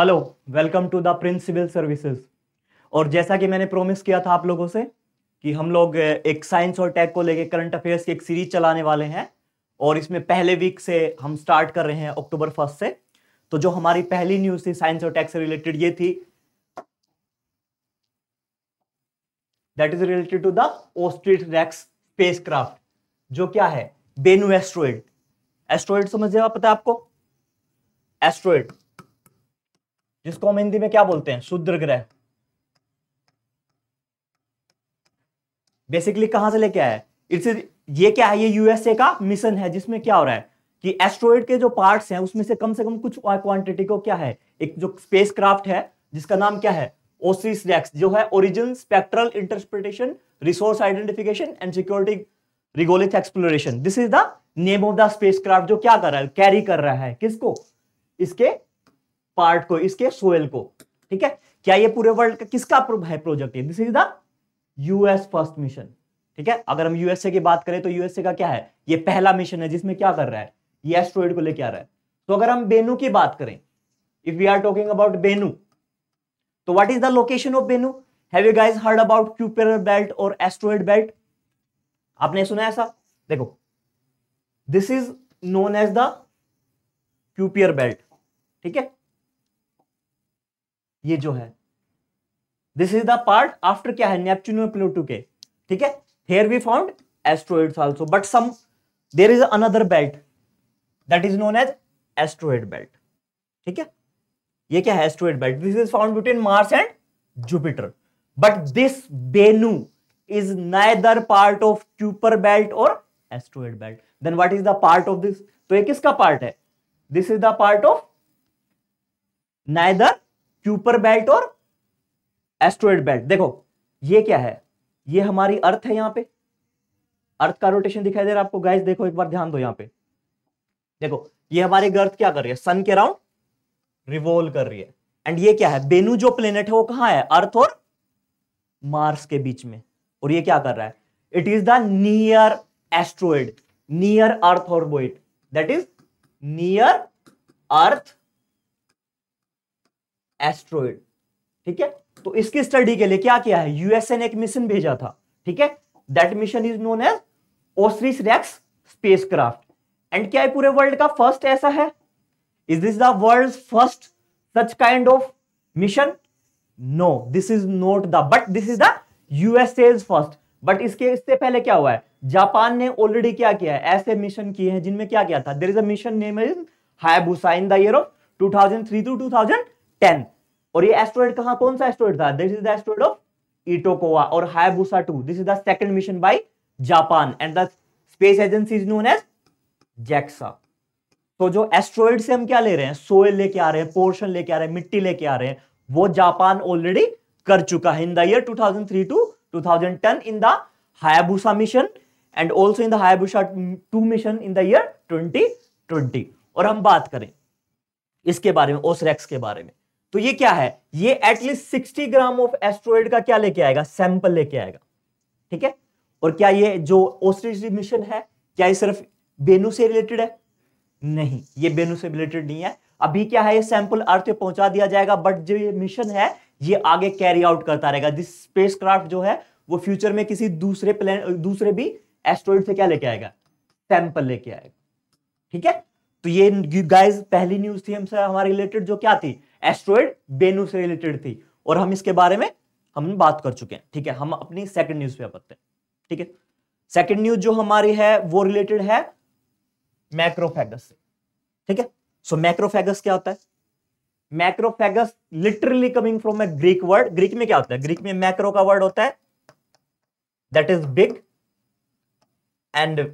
Hello welcome to the prince civil services और जैसा कि मैंने प्रॉमिस किया था आप लोगों से कि हम लोग एक साइंस और टेक को लेके करंट अफेयर्स की एक सीरीज चलाने वाले हैं और इसमें पहले वीक से हम स्टार्ट कर रहे हैं अक्टूबर फर्स्ट से तो जो हमारी पहली न्यूज थी साइंस और टेक से रिलेटेड ये थी that is related to the Osiris Rex space जो क्या है बेनू एस्ट्रोइड एस्ट्रोइड जाए पता है आपको एस्ट्रोइड जिसको हम हिंदी में क्या बोलते हैं शुद्र ग्रह बेसिकली कहां से लेके आया है इट्स ये क्या है ये यूएसए का मिशन है जिसमें क्या हो रहा है कि एस्ट्रॉइड के जो पार्ट्स हैं उसमें से कम से कम कुछ क्वांटिटी को क्या है एक जो स्पेस क्राफ्ट है जिसका नाम क्या है ओसिस रेक्स जो है origin spectral interpretation resource identification and security regolith exploration this is the name of the space जो क्या कर रहा है कैरी कर रहा है किसको इसके पार्ट को इसके सोयल को ठीक है क्या ये पूरे वर्ल्ड का किसका है प्रोजेक्ट है this is the US first mission ठीक है अगर हम यूएसए की बात करें तो यूएसए का क्या है ये पहला मिशन है जिसमें क्या कर रहा है ये एस्ट्रॉइड को लेके आ रहा है तो अगर हम बेनू की बात करें if we are talking about Bennu तो what is the location of Bennu have you guys heard about Kuiper belt और एस्ट्रॉइड बेल्ट आपने सुना ऐसा देखो this is known as the Kuiper belt ठीक है ये जो है this is the part after क्या है नेपच्यून और प्लूटो के ठीक है here we found asteroids also but some there is another belt that is known as asteroid belt ठीक है ये क्या है asteroid belt this is found between Mars and Jupiter but this Bennu is neither part of Kuiper belt और asteroid belt then what is the part of this तो ये किसका पार्ट है? This is the part of neither Kuiper belt और asteroid belt देखो ये क्या है ये हमारी अर्थ है यहाँ पे अर्थ का रोटेशन दिखाई दे रहा है आपको गाइस देखो एक बार ध्यान दो यहाँ पे देखो ये हमारी अर्थ क्या कर रही है सन के अराउंड रिवोल्व कर रही है एंड ये क्या है बेनू जो प्लेनेट है वो कहाँ है अर्थ और मार्स के बीच में और ये क्या कर रहा है it is the near asteroid near earth orbit that is near earth asteroid ठीक है तो इसकी स्टडी के लिए क्या किया है यूएसए ने एक मिशन भेजा था ठीक है that mission is known as Osiris Rex spacecraft and क्या है पूरे वर्ल्ड का फर्स्ट ऐसा है is this the world first such kind of mission no this is not the but this is the USA is first but इसके इससे पहले क्या हुआ है जापान ने ऑलरेडी क्या किया है ऐसे मिशन किए हैं जिनमें क्या किया था देर इज अशन name is Hayabusa in the year of three to two thousand ten और ये एस्ट्रॉइड कहा कौन सा एस्ट्रॉइड था this is the asteroid of Itokawa और Hayabusa two this is the second mission by Japan and the space agency is known as JAXA तो जो asteroid से हम क्या ले रहे हैं सोयल लेके आ रहे हैं पोर्शन लेके आ रहे हैं मिट्टी लेके आ रहे हैं वो जापान ऑलरेडी कर चुका है in the year 2003 to 2010 in the Hayabusa mission and also in the Hayabusa two mission in the year 2020 और हम बात करें इसके बारे में ओसरेक्स के बारे में तो ये क्या है ये at least sixty gram of asteroid का क्या लेके आएगा सैंपल लेके आएगा ठीक है और क्या ये जो ओस्ट्रिच मिशन है क्या ये सिर्फ बेनू से रिलेटेड है नहीं ये बेनु से रिलेटेड नहीं है अभी क्या है ये सैंपल अर्थ पे पहुंचा दिया जाएगा बट जो ये मिशन है ये आगे कैरी आउट करता रहेगा दिस स्पेस जो है वो फ्यूचर में किसी दूसरे प्लेन दूसरे भी एस्ट्रॉइड से क्या लेके आएगा सैंपल लेके आएगा ठीक है तो ये गाइस पहली न्यूज थी हमसे हमारे रिलेटेड जो क्या थी एस्ट्रॉइड बेनू से रिलेटेड थी और हम इसके बारे में हम बात कर चुके हैं ठीक है हम अपनी सेकंड न्यूज पे पढ़ते हैं ठीक है सेकंड न्यूज जो हमारी है वो रिलेटेड है मैक्रोफेगस से ठीक है सो मैक्रोफेगस क्या होता है macrophages literally coming from a Greek word Greek में क्या होता है ग्रीक में मैक्रो का वर्ड होता है that is big and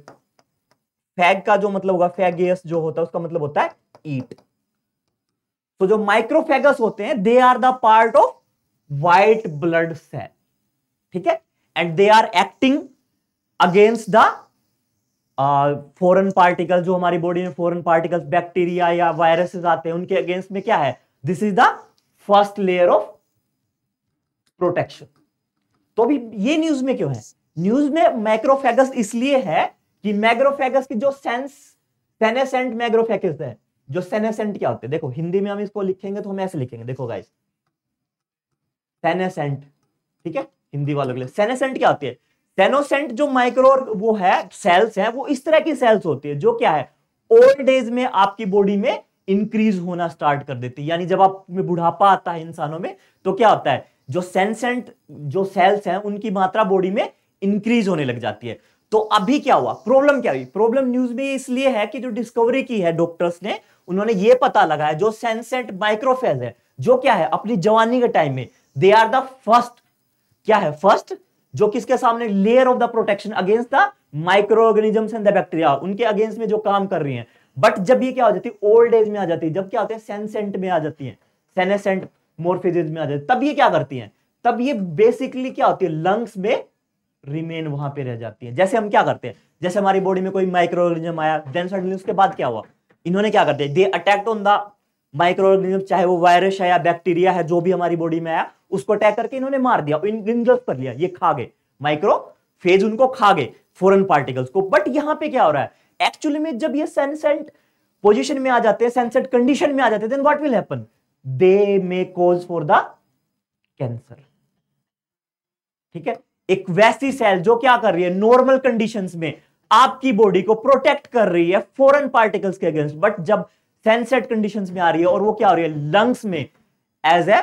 phage का जो मतलब होगा फैगियस जो होता है उसका मतलब होता है ईट तो जो माइक्रोफेगस होते हैं they are the part of white blood cell ठीक है and they are acting against the foreign particle जो हमारी बॉडी में फॉरन पार्टिकल बैक्टीरिया या वायरसेस आते हैं उनके अगेंस्ट में क्या है this is the first layer of protection तो अभी ये न्यूज में क्यों है न्यूज में मैक्रोफेगस इसलिए है कि मैग्रोफेगस की जो सेंस सेनेसेंट मैग्रोफेगस है जो सेनेसेंट क्या होते हैं देखो हिंदी में हम इसको लिखेंगे तो हम ऐसे लिखेंगे देखो गाइस सेनेसेंट ठीक है हिंदी वालों के लिए सेनेसेंट क्या होती है सेनोसेंट जो माइक्रो वो है सेल्स है वो इस तरह की सेल्स होती है जो क्या है ओल्ड एज में आपकी बॉडी में इंक्रीज होना स्टार्ट कर देती है यानी जब आप में बुढ़ापा आता है इंसानों में तो क्या होता है जो सेंसेंट जो सेल्स हैं उनकी मात्रा बॉडी में इंक्रीज होने लग जाती है तो अभी क्या हुआ प्रॉब्लम क्या हुई प्रॉब्लम न्यूज में इसलिए है कि जो डिस्कवरी की है डॉक्टर्स ने उन्होंने ये पता लगाया जो सेंसेंट माइक्रोफेज है जो क्या है अपनी जवानी के टाइम में दे आर द फर्स्ट क्या है फर्स्ट जो किसके सामने layer of the protection against the microorganism bacteria उनके अगेंस्ट में जो काम कर रही है बट जब ये क्या हो जाती है ओल्ड एज में आ जाती है जब क्या होते हैं सेंसेंट में आ जाती है सेनेसेंट मोर्फेजेज में आ जाती है तब ये क्या करती है तब ये बेसिकली क्या होती है लंग्स में रिमेन वहां पे रह जाती है जैसे हम क्या करते हैं जैसे हमारी बॉडी में कोई माइक्रो ऑर्गेनिज्म आया देन सडनली उसके बाद क्या हुआ इन्होंने क्या करते they attacked on the microorganism चाहे वो वायरस है या बैक्टीरिया है जो भी हमारी बॉडी में आया उसको अटैक करके इन्होंने मार दिया इंगल्फ कर लिया ये खा गए माइक्रो फेज उनको खा गए फॉरन पार्टिकल्स को बट यहां पे क्या हो रहा है एक्चुअली में जब ये सेंसेंट पोजिशन में आ जाते हैं सेंसेंट कंडीशन में आ जाते हैं then what will happen they may cause for the cancer ठीक है एक वैसी सेल जो क्या कर रही है नॉर्मल कंडीशंस में आपकी बॉडी को प्रोटेक्ट कर रही है फॉरन पार्टिकल्स के अगेंस्ट बट जब सेंसेट कंडीशन में आ रही है और वो क्या हो रही है लंग्स में एज ए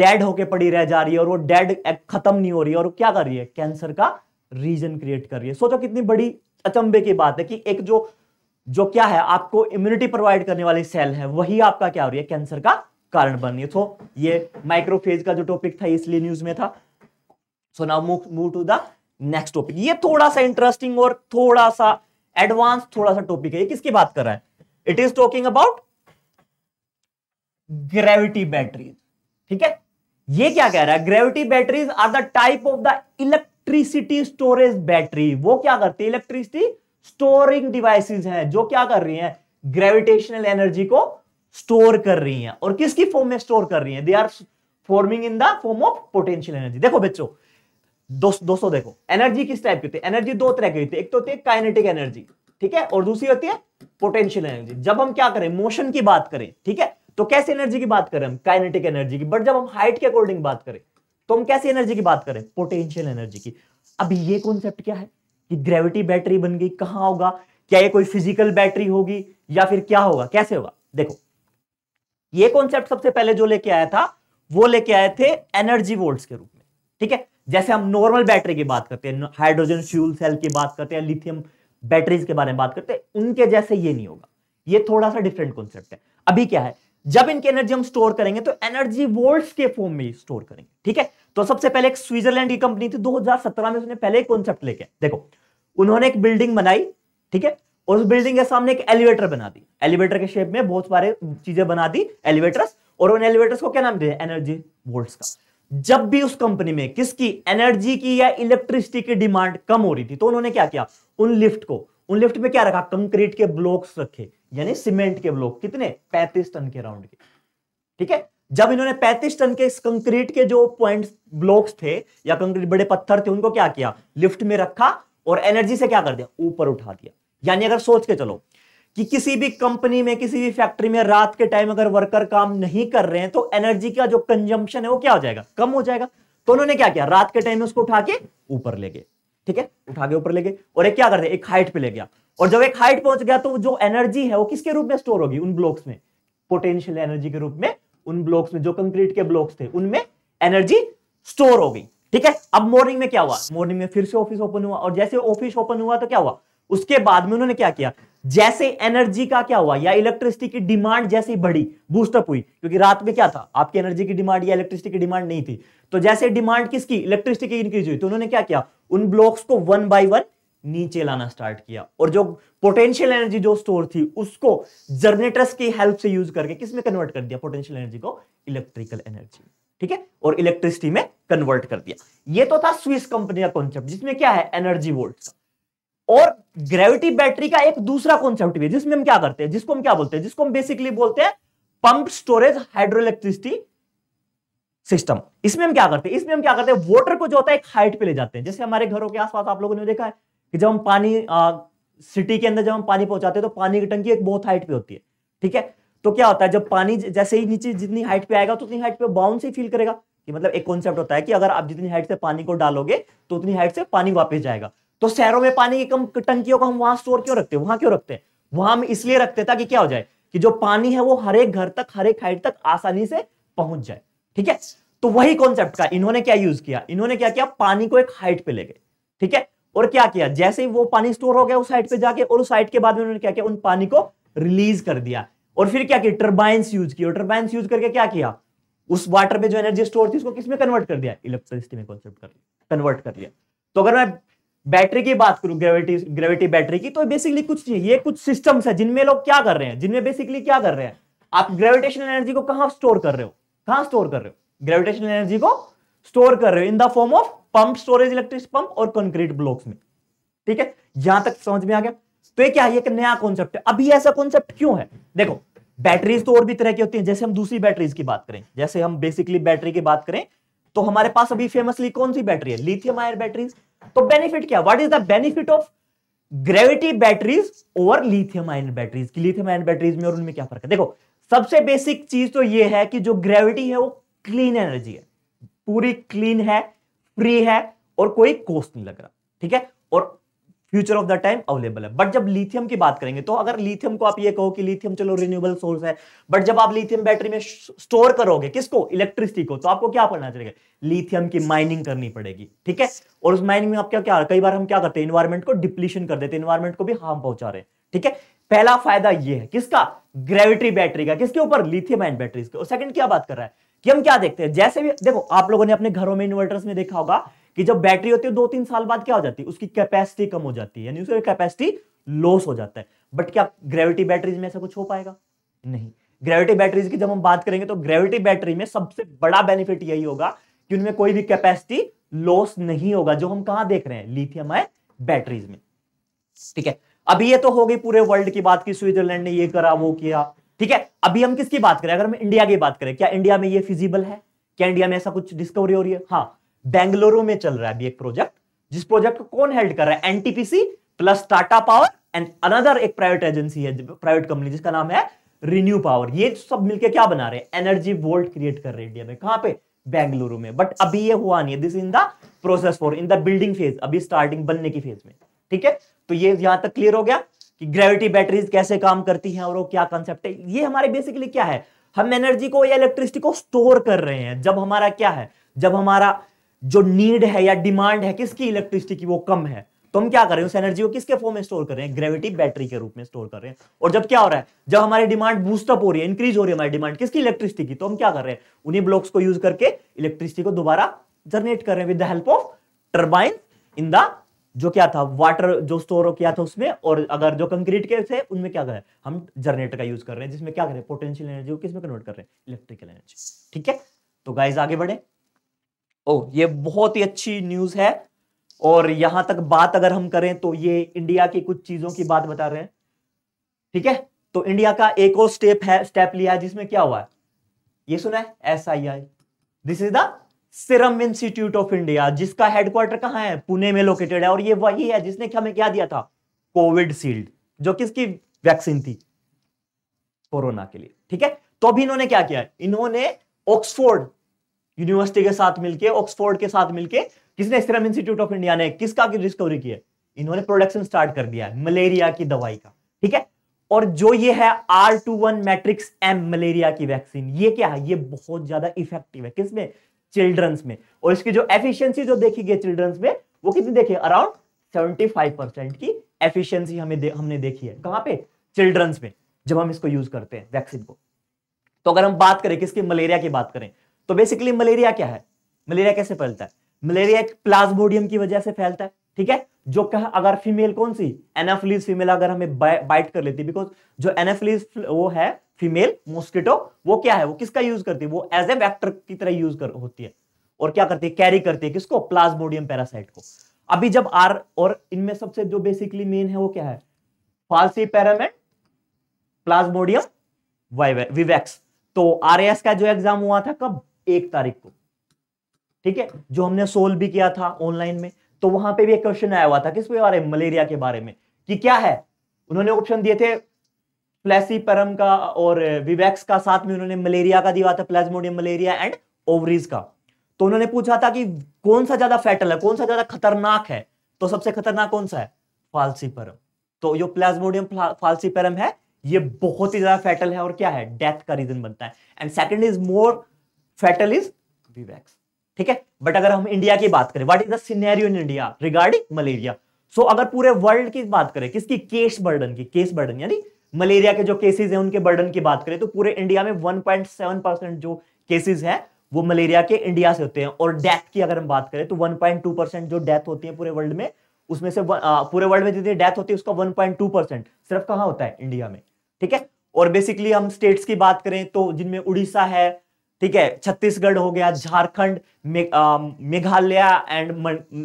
डेड होके पड़ी रह जा रही है और वो डेड खत्म नहीं हो रही है और क्या कर रही है कैंसर का रीजन क्रिएट कर रही है सोचो कितनी बड़ी अचंबे की बात है कि एक जो जो क्या है आपको इम्यूनिटी प्रोवाइड करने वाली सेल है वही आपका क्या हो रही है कैंसर का कारण बन रही है तो ये माइक्रोफेज का जो टॉपिक था इसलिए न्यूज में था so now move to the next topic ये थोड़ा सा इंटरेस्टिंग और थोड़ा सा एडवांस थोड़ा सा टॉपिक है ये किसकी बात कर रहा है it is talking about gravity batteries ठीक है ये क्या कह रहा है gravity batteries are the type of the electricity storage battery वो क्या करती है इलेक्ट्रिसिटी स्टोरिंग डिवाइसिस हैं जो क्या कर रही है ग्रेविटेशनल एनर्जी को स्टोर कर रही है और किसकी फॉर्म में स्टोर कर रही है they are forming in the form of potential energy देखो बच्चों दोस्तों देखो एनर्जी किस टाइप की होती है एनर्जी दो तरह की होती है एक तो होती है काइनेटिक एनर्जी ठीक है और दूसरी होती है पोटेंशियल एनर्जी जब हम क्या करें मोशन की बात करें ठीक है तो कैसे एनर्जी की बात करें हम काइनेटिक एनर्जी की बट जब हम हाइट के अकॉर्डिंग बात करें तो हम कैसे एनर्जी की बात करें पोटेंशियल एनर्जी की अब ये कॉन्सेप्ट क्या है कि ग्रेविटी बैटरी बन गई कहां होगा क्या ये कोई फिजिकल बैटरी होगी या फिर क्या होगा कैसे होगा देखो ये कॉन्सेप्ट सबसे पहले जो लेके आया था वो लेके आए थे एनर्जी वोल्ट्स के रूप में ठीक है जैसे हम नॉर्मल बैटरी की बात करते हैं हाइड्रोजन फ्यूल सेल की बात करते हैं लिथियम बैटरीज के बारे में बात करते हैं उनके जैसे ये नहीं होगा ये थोड़ा सा डिफरेंट कॉन्सेप्ट है अभी क्या है जब इनकी एनर्जी हम स्टोर करेंगे तो एनर्जी वोल्ट के फॉर्म में स्टोर करेंगे ठीक है तो सबसे पहले एक स्विटरलैंड की कंपनी थी 2017 में उसने पहले एक कॉन्सेप्ट लेके देखो उन्होंने एक बिल्डिंग बनाई ठीक है और उस बिल्डिंग के सामने एक एलिवेटर बना दी एलिवेटर के शेप में बहुत सारे चीजें बना दी एलिवेटर्स और उन एलिवेटर्स को क्या नाम दिया एनर्जी वोल्ट्स का जब भी उस कंपनी में किसकी एनर्जी की या इलेक्ट्रिसिटी की डिमांड कम हो रही थी तो उन्होंने क्या किया उन लिफ्ट को उन लिफ्ट में क्या रखा कंक्रीट के ब्लॉक्स रखे यानी सीमेंट के ब्लॉक कितने 35 टन के राउंड के ठीक है जब इन्होंने 35 टन के कंक्रीट के जो पॉइंट ब्लॉक्स थे या कंक्रीट बड़े पत्थर थे उनको क्या किया लिफ्ट में रखा और एनर्जी से क्या कर दिया ऊपर उठा दिया यानी अगर सोच के चलो कि किसी भी कंपनी में किसी भी फैक्ट्री में रात के टाइम अगर वर्कर काम नहीं कर रहे हैं तो एनर्जी का जो कंजम्पशन है वो क्या हो जाएगा कम हो जाएगा तो उन्होंने क्या किया रात के टाइम में उसको उठा के ऊपर ले गए ठीक है उठा के ऊपर ले गए और एक क्या करते एक हाइट पे ले गया और जब एक हाइट पहुंच गया तो जो एनर्जी है वो किसके रूप में स्टोर होगी उन ब्लॉक्स में पोटेंशियल एनर्जी के रूप में उन ब्लॉक्स में जो कंक्रीट के ब्लॉक्स थे उनमें एनर्जी स्टोर हो गई ठीक है अब मॉर्निंग में क्या हुआ मॉर्निंग में फिर से ऑफिस ओपन हुआ और जैसे ऑफिस ओपन हुआ तो क्या हुआ उसके बाद में उन्होंने क्या किया जैसे एनर्जी का क्या हुआ या इलेक्ट्रिसिटी की डिमांड जैसे बढ़ी बूस्टअप हुई क्योंकि रात में क्या था आपकी एनर्जी की डिमांड या इलेक्ट्रिसिटी की डिमांड नहीं थी तो जैसे डिमांड किसकी इलेक्ट्रिसिटी की इंक्रीज हुई तो उन्होंने क्या किया उन ब्लॉक्स को वन बाई वन नीचे लाना स्टार्ट किया और जो पोटेंशियल एनर्जी जो स्टोर थी उसको जनरेटर्स की हेल्प से यूज करके किसमें कन्वर्ट कर दिया पोटेंशियल एनर्जी को इलेक्ट्रिकल एनर्जी ठीक है और इलेक्ट्रिसिटी में कन्वर्ट कर दिया ये तो था स्विस कंपनी का कॉन्सेप्ट जिसमें क्या है एनर्जी वोल्ट का और ग्रेविटी बैटरी का एक दूसरा कॉन्सेप्ट भी है जिसमें हम क्या करते हैं जिसको हम क्या बोलते हैं जिसको हम बेसिकली बोलते हैं pump storage hydro electricity system इसमें हम क्या करते हैं इसमें हम क्या करते हैं वाटर को जो होता है एक हाइट पे ले जाते हैं जैसे हमारे घरों के आसपास आप लोगों ने देखा है कि जब हम पानी आ, सिटी के अंदर जब हम पानी पहुंचाते हैं तो पानी की टंकी एक बहुत हाइट पे होती है ठीक है तो क्या होता है जब पानी जैसे ही नीचे जितनी हाइट पे आएगा तो उतनी हाइट पे बाउंस ही फील करेगा कि मतलब एक कॉन्सेप्ट होता है कि अगर आप जितनी हाइट से पानी को डालोगे तो उतनी हाइट से पानी वापस जाएगा तो शहरों में पानी की कम टंकियों को हम वहां स्टोर क्यों रखते हैं वहां क्यों रखते हैं वहां हम इसलिए रखते ताकि क्या हो जाए कि जो पानी है वो हर एक घर तक हर एक हाइट तक आसानी से पहुंच जाए ठीक है तो वही कॉन्सेप्ट का इन्होंने क्या यूज किया इन्होंने क्या किया पानी को एक हाइट पे ले गए ठीक है और क्या किया जैसे ही वो पानी स्टोर हो गया उस साइड पे जाके और उस हाइट के बाद में उन्होंने क्या किया उन पानी को रिलीज कर दिया और फिर क्या किया टर्बाइन यूज किया टर्बाइन यूज करके क्या किया उस वाटर में जो एनर्जी स्टोर थी उसको किसमें कन्वर्ट कर दिया इलेक्ट्रिसिटी में कॉन्सेप्ट कर लिया कन्वर्ट कर लिया तो अगर मैं बैटरी की बात करूं ग्रेविटी ग्रेविटी बैटरी की तो बेसिकली कुछ ये कुछ सिस्टम्स है जिनमें लोग क्या कर रहे हैं जिनमें बेसिकली क्या कर रहे हैं आप ग्रेविटेशनल एनर्जी को कहां स्टोर कर रहे हो कहां स्टोर कर रहे हो ग्रेविटेशनल एनर्जी को स्टोर कर रहे हो in the form of pump storage electric pump और कंक्रीट ब्लॉक्स में ठीक है यहां तक समझ में आ गया तो ये क्या है एक नया कॉन्सेप्ट है अभी ऐसा कॉन्सेप्ट क्यों है देखो बैटरीज तो और भी तरह की होती है जैसे हम दूसरी बैटरीज की बात करें जैसे हम बेसिकली बैटरी की बात करें तो हमारे पास अभी फेमसली कौन सी बैटरी है लिथियम आयर बैटरीज तो बेनिफिट क्या what is the benefit of gravity batteries और लिथियम आयन बैटरीज की लिथियम आयन बैटरीज में और उनमें क्या फर्क है देखो सबसे बेसिक चीज तो यह है कि जो ग्रेविटी है वो क्लीन एनर्जी है पूरी क्लीन है फ्री है और कोई कोस्ट नहीं लग रहा ठीक है और future of the time available है बट जब लिथियम की बात करेंगे तो अगर लिथियम को आप ये कहो कि लिथियम चलो रिन्यूएबल सोर्स है बट जब आप लिथियम बैटरी में स्टोर करोगे किसको इलेक्ट्रिसिटी को तो आपको क्या करना चाहिए लिथियम की माइनिंग करनी पड़ेगी ठीक है और उस माइनिंग में आप क्या क्या कई बार हम क्या करते हैं इन्वायरमेंट को डिप्लीशन कर देते हैं इन्वायरमेंट को भी हार्म पहुंचा रहे हैं ठीक है पहला फायदा यह है किसका ग्रेविटी बैटरी का किसके ऊपर लिथियम आयन बैटरी और सेकंड क्या बात कर रहा है कि हम क्या देखते हैं जैसे भी देखो आप लोगों ने अपने घरों में इन्वर्टर्स में देखा होगा कि जब बैटरी होती है दो तीन साल बाद क्या हो जाती है उसकी कैपेसिटी कम हो जाती है यानी कैपेसिटी लॉस हो जाता है बट क्या ग्रेविटी बैटरीज में ऐसा कुछ हो पाएगा नहीं ग्रेविटी बैटरीज की जब हम बात करेंगे तो ग्रेविटी बैटरी में सबसे बड़ा बेनिफिट यही होगा कि उनमें कोई भी कैपेसिटी लॉस नहीं होगा जो हम कहा देख रहे हैं लिथियम आय बैटरीज में ठीक है अभी ये तो हो गई पूरे वर्ल्ड की बात की स्विट्जरलैंड ने ये करा वो किया ठीक है अभी हम किसकी बात करें अगर हम इंडिया की बात करें क्या इंडिया में ये फिजिबल है क्या इंडिया में ऐसा कुछ डिस्कवरी हो रही है हाँ बेंगलुरु में चल रहा है अभी एक प्रोजेक्ट जिस प्रोजेक्ट को कौन हेल्ड कर रहा है NTPC plus Tata power and another एक प्राइवेट एजेंसी है प्राइवेट कंपनी जिसका नाम है रिन्यू पावर ये सब मिलके क्या बना रहे हैं एनर्जी वोल्ट क्रिएट कर रहे हैं इंडिया में कहां पे बेंगलुरु में बट अभी ये हुआ नहीं है this in the process for in the building phase अभी स्टार्टिंग बनने की फेज में ठीक है तो ये यहां तक क्लियर हो गया कि ग्रेविटी बैटरीज कैसे काम करती है और वो क्या कंसेप्ट है ये हमारे बेसिकली क्या है हम एनर्जी को या इलेक्ट्रिसिटी को स्टोर कर रहे हैं जब हमारा क्या है जब हमारा जो नीड है या डिमांड है किसकी इलेक्ट्रिसिटी की वो कम है तो हम क्या कर रहे हैं उस एनर्जी को किसके फॉर्म में स्टोर कर रहे हैं ग्रेविटी बैटरी के रूप में स्टोर कर रहे हैं और जब क्या हो रहा है जब हमारी डिमांड बूस्टअप हो रही है इंक्रीज हो रही है हमारी डिमांड किसकी इलेक्ट्रिसिटी की तो हम क्या कर रहे हैं उन्हीं ब्लॉक्स को यूज करके इलेक्ट्रिसिटी को दोबारा जनरेट कर रहे हैं with the help of turbine in the जो क्या था वाटर जो स्टोर किया था उसमें और अगर जो कंक्रीट के थे उनमें क्या करें हम जनरेटर का यूज कर रहे हैं जिसमें क्या करें पोटेंशियल एनर्जी को किसमें कन्वर्ट कर रहे हैं इलेक्ट्रिकल एनर्जी ठीक है तो गाइज आगे बढ़े ओ ये बहुत ही अच्छी न्यूज है और यहां तक बात अगर हम करें तो ये इंडिया की कुछ चीजों की बात बता रहे हैं ठीक है तो इंडिया का एक और स्टेप है स्टेप लिया है जिसमें क्या हुआ है ये सुना है S I I this is the Serum Institute of India जिसका हेडक्वार्टर कहां है पुणे में लोकेटेड है और ये वही है जिसने हमें क्या दिया था कोविड सील्ड जो किसकी वैक्सीन थी कोरोना के लिए ठीक है तो अभी इन्होंने क्या किया इन्होंने ऑक्सफोर्ड यूनिवर्सिटी के साथ मिलके ऑक्सफोर्ड के साथ मिलके किसने सिरम इंस्टीट्यूट ऑफ इंडिया ने किसका की डिस्कवरी की है इन्होंने प्रोडक्शन स्टार्ट कर दिया है मलेरिया की दवाई का ठीक है और जो ये है R two one Matrix M malaria की वैक्सीन ये क्या है ये बहुत ज्यादा इफेक्टिव है किसमें चिल्ड्रंस में और इसकी जो एफिशिएंसी जो देखी गई चिल्ड्रंस में वो कितनी देखी अराउंड 75 परसेंट की एफिशिएंसी हमें दे, हमने देखी है कहां पे चिल्ड्रंस में जब हम इसको यूज करते हैं वैक्सीन को तो अगर हम बात करें किसकी मलेरिया की बात करें तो बेसिकली मलेरिया क्या है मलेरिया कैसे फैलता है मलेरिया एक प्लाज्मोडियम की वजह से फैलता है ठीक है जो कहा अगर फीमेल कौन सी एनाफिलीज फीमेल अगर हमें बाइट कर लेती बिकॉज जो एनाफिलीज वो है फीमेल मॉस्किटो वो क्या है वो किसका यूज करती है वो एज ए वैक्टर की तरह यूज कर होती है और क्या करती है कैरी करती है किसको प्लाज्मोडियम पैरासाइट को अभी जब आर और इनमें सबसे जो बेसिकली मेन है वो क्या है फालसी पैरामेट प्लाज्मोडियम विवेक्स तो आर का जो एग्जाम हुआ था कब एक तारीख को ठीक है जो हमने सोल्व भी किया था ऑनलाइन में तो वहां पे भी एक क्वेश्चन आया हुआ था किस बारे में मलेरिया के बारे में कि क्या है उन्होंने ऑप्शन दिए थे प्लेसी परम का और विवेक्स का साथ में उन्होंने मलेरिया का दिया था प्लेजमोडियम मलेरिया एंड ओवरीज का तो उन्होंने पूछा था कि कौन सा ज्यादा फैटल है कौन सा ज्यादा खतरनाक है तो सबसे खतरनाक कौन सा है फालसी परम तो जो प्लेजमोडियम फालसी परम है ये बहुत ही ज्यादा फैटल है और क्या है डेथ का रीजन बनता है and second is more fatal is vivax ठीक है बट अगर हम इंडिया की बात करें what is the scenario in India regarding malaria so अगर पूरे वर्ल्ड की बात करें किसकी केस बर्डन की केस बर्डन यानी मलेरिया के जो केसेस हैं उनके बर्डन की बात करें तो पूरे इंडिया में 1.7 परसेंट जो केसेस हैं वो मलेरिया के इंडिया से होते हैं और डेथ की अगर हम बात करें तो 1.2 परसेंट जो डेथ होती है पूरे वर्ल्ड में उसमें से आ, पूरे वर्ल्ड में जितनी डेथ होती है उसका 1.2 परसेंट सिर्फ कहाँ होता है इंडिया में ठीक है और बेसिकली हम स्टेट्स की बात करें तो जिनमें उड़ीसा है ठीक है छत्तीसगढ़ हो गया Jharkhand Meghalaya and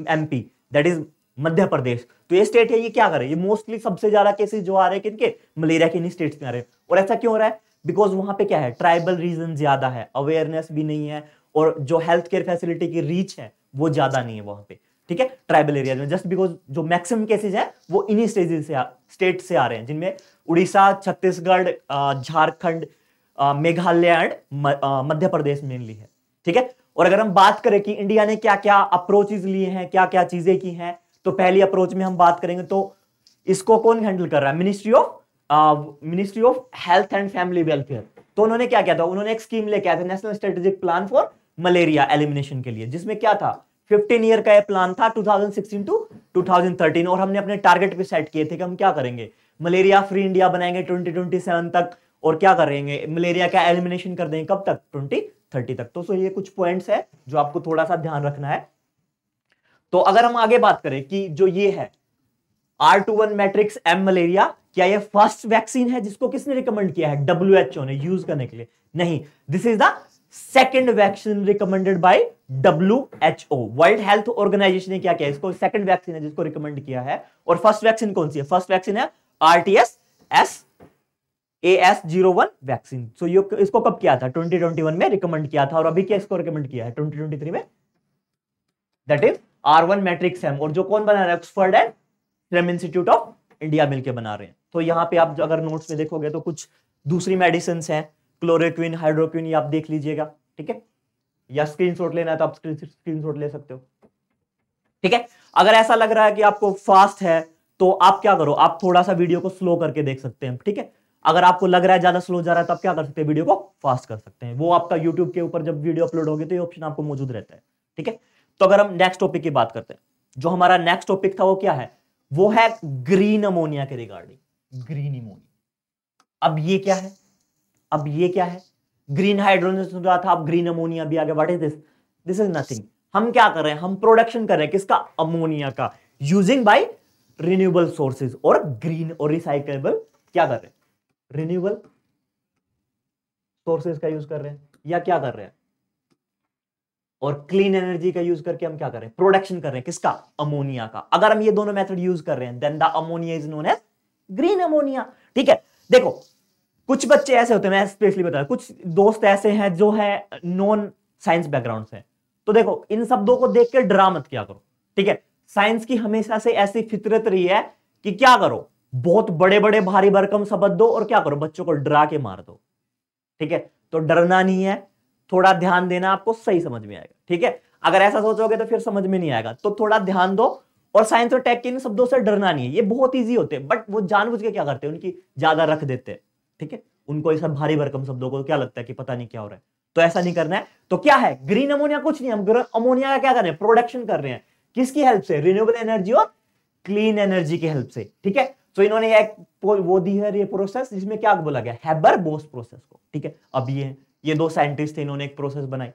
MP that is Madhya Pradesh तो ये स्टेट है ये क्या कर रहे हैं ये मोस्टली सबसे ज्यादा केसेस जो आ रहे हैं किनके मलेरिया के इन स्टेट में आ रहे हैं और ऐसा क्यों हो रहा है बिकॉज वहां पे क्या है ट्राइबल रीजन ज्यादा है अवेयरनेस भी नहीं है और जो हेल्थ केयर फैसिलिटी की रीच है वो ज्यादा नहीं है वहां पे ठीक है ट्राइबल एरियाज में जस्ट बिकॉज जो मैक्सिमम केसेज है वो इन्हीं स्टेज से स्टेट से आ रहे हैं जिनमें उड़ीसा छत्तीसगढ़ झारखंड मेघालय एंड मध्य प्रदेश मेनली है ठीक है और अगर हम बात करें कि इंडिया ने क्या क्या अप्रोचेज लिए हैं क्या क्या चीजें की हैं तो पहली अप्रोच में हम बात करेंगे तो इसको कौन हैंडल कर रहा है ministry of ministry of health and family welfare तो उन्होंने क्या किया था उन्होंने एक स्कीम लेके आया था national strategic plan for malaria elimination के लिए जिसमें क्या था 15 ईयर का ये प्लान था 2016 टू 2013 और हमने अपने टारगेट भी सेट किए थे कि हम क्या करेंगे मलेरिया फ्री इंडिया बनाएंगे 2027 तक और क्या करेंगे मलेरिया का एलिमिनेशन कर देंगे कब तक ट्वेंटी थर्टी तक तो सो ये कुछ पॉइंट्स है जो आपको थोड़ा सा ध्यान रखना है तो अगर हम आगे बात करें कि जो ये है R two one Matrix M malaria क्या ये फर्स्ट वैक्सीन है जिसको किसने रिकमेंड किया है डब्ल्यू एच ओ ने यूज करने के लिए नहीं this is the second vaccine recommended by W H O World Health Organization ने क्या किया इसको सेकेंड वैक्सीन है जिसको रिकमेंड किया है और फर्स्ट वैक्सीन कौन सी है फर्स्ट वैक्सीन है R T S S A S zero one vaccine so ये इसको कब किया था 2021 में रिकमेंड किया था और अभी क्या इसको रिकमेंड किया है 2023 में that is R one Matrix M और जो कौन बना रहा है Oxford and flame institute of India मिलकर बना रहे हैं तो यहाँ पे आप अगर नोट्स में देखोगे तो कुछ दूसरी मेडिसिन है क्लोरोक्विन हाइड्रोक्विन ये आप देख लीजिएगा ठीक है या स्क्रीनशॉट लेना है तो आप स्क्रीनशॉट ले सकते हो ठीक है अगर ऐसा लग रहा है कि आपको फास्ट है तो आप क्या करो आप थोड़ा सा वीडियो को स्लो करके देख सकते हैं ठीक है अगर आपको लग रहा है ज्यादा स्लो जा रहा है तो आप क्या कर सकते हैं वीडियो को फास्ट कर सकते हैं वो आपका यूट्यूब के ऊपर जब वीडियो अपलोड होगी तो ये ऑप्शन आपको मौजूद रहता है ठीक है तो अगर हम नेक्स्ट टॉपिक की बात करते हैं जो हमारा नेक्स्ट टॉपिक था वो क्या है वो है ग्रीन अमोनिया के रिगार्डिंग ग्रीन इमोनिया अब ये क्या है अब ये क्या है ग्रीन हाइड्रोजन सुन रहा था अब ग्रीन अमोनिया भी आ गया is this this is nothing हम क्या कर रहे हैं हम प्रोडक्शन कर रहे हैं किसका अमोनिया का यूजिंग बाई रिन्यूएबल सोर्सेज और ग्रीन और रिसाइकलेबल क्या कर रहे हैं रिन्यूएबल सोर्सेज का यूज कर रहे हैं या क्या कर रहे हैं और क्लीन एनर्जी का यूज करके हम क्या कर रहे हैं प्रोडक्शन कर रहे हैं किसका अमोनिया का अगर हम ये दोनों मेथड यूज कर रहे हैं then the ammonia is known as green ammonia ठीक है देखो कुछ बच्चे ऐसे होते हैं मैं स्पेशली बता कुछ दोस्त ऐसे हैं जो है नॉन साइंस बैकग्राउंड से तो देखो इन शब्दों को देख के ड्रा मत क्या करो ठीक है साइंस की हमेशा से ऐसी फितरत रही है कि क्या करो बहुत बड़े बड़े भारी भरकम शब्द दो और क्या करो बच्चों को डरा के मार दो ठीक है तो डरना नहीं है थोड़ा ध्यान देना आपको सही समझ में आएगा ठीक है अगर ऐसा सोचोगे तो फिर समझ में नहीं आएगा तो थोड़ा ध्यान दो और साइंस और टेक के इन शब्दों से डरना नहीं है ये बहुत ईजी होते हैं बट वो जानबूझ के क्या करते हैं उनकी ज्यादा रख देते हैं ठीक है उनको ऐसा भारी भरकम शब्दों को क्या लगता है कि पता नहीं क्या हो रहा है तो ऐसा नहीं करना है तो क्या है ग्रीन अमोनिया कुछ नहीं हम अमोनिया का क्या कर रहे हैं प्रोडक्शन कर रहे हैं किसकी हेल्प से रिन्यूएबल एनर्जी और क्लीन एनर्जी की हेल्प से ठीक है तो इन्होंने एक वो दी है ये प्रोसेस जिसमें क्या बोला गया हैबर बोस प्रोसेस को ठीक है अब ये ये दो साइंटिस्ट थे इन्होंने एक प्रोसेस बनाई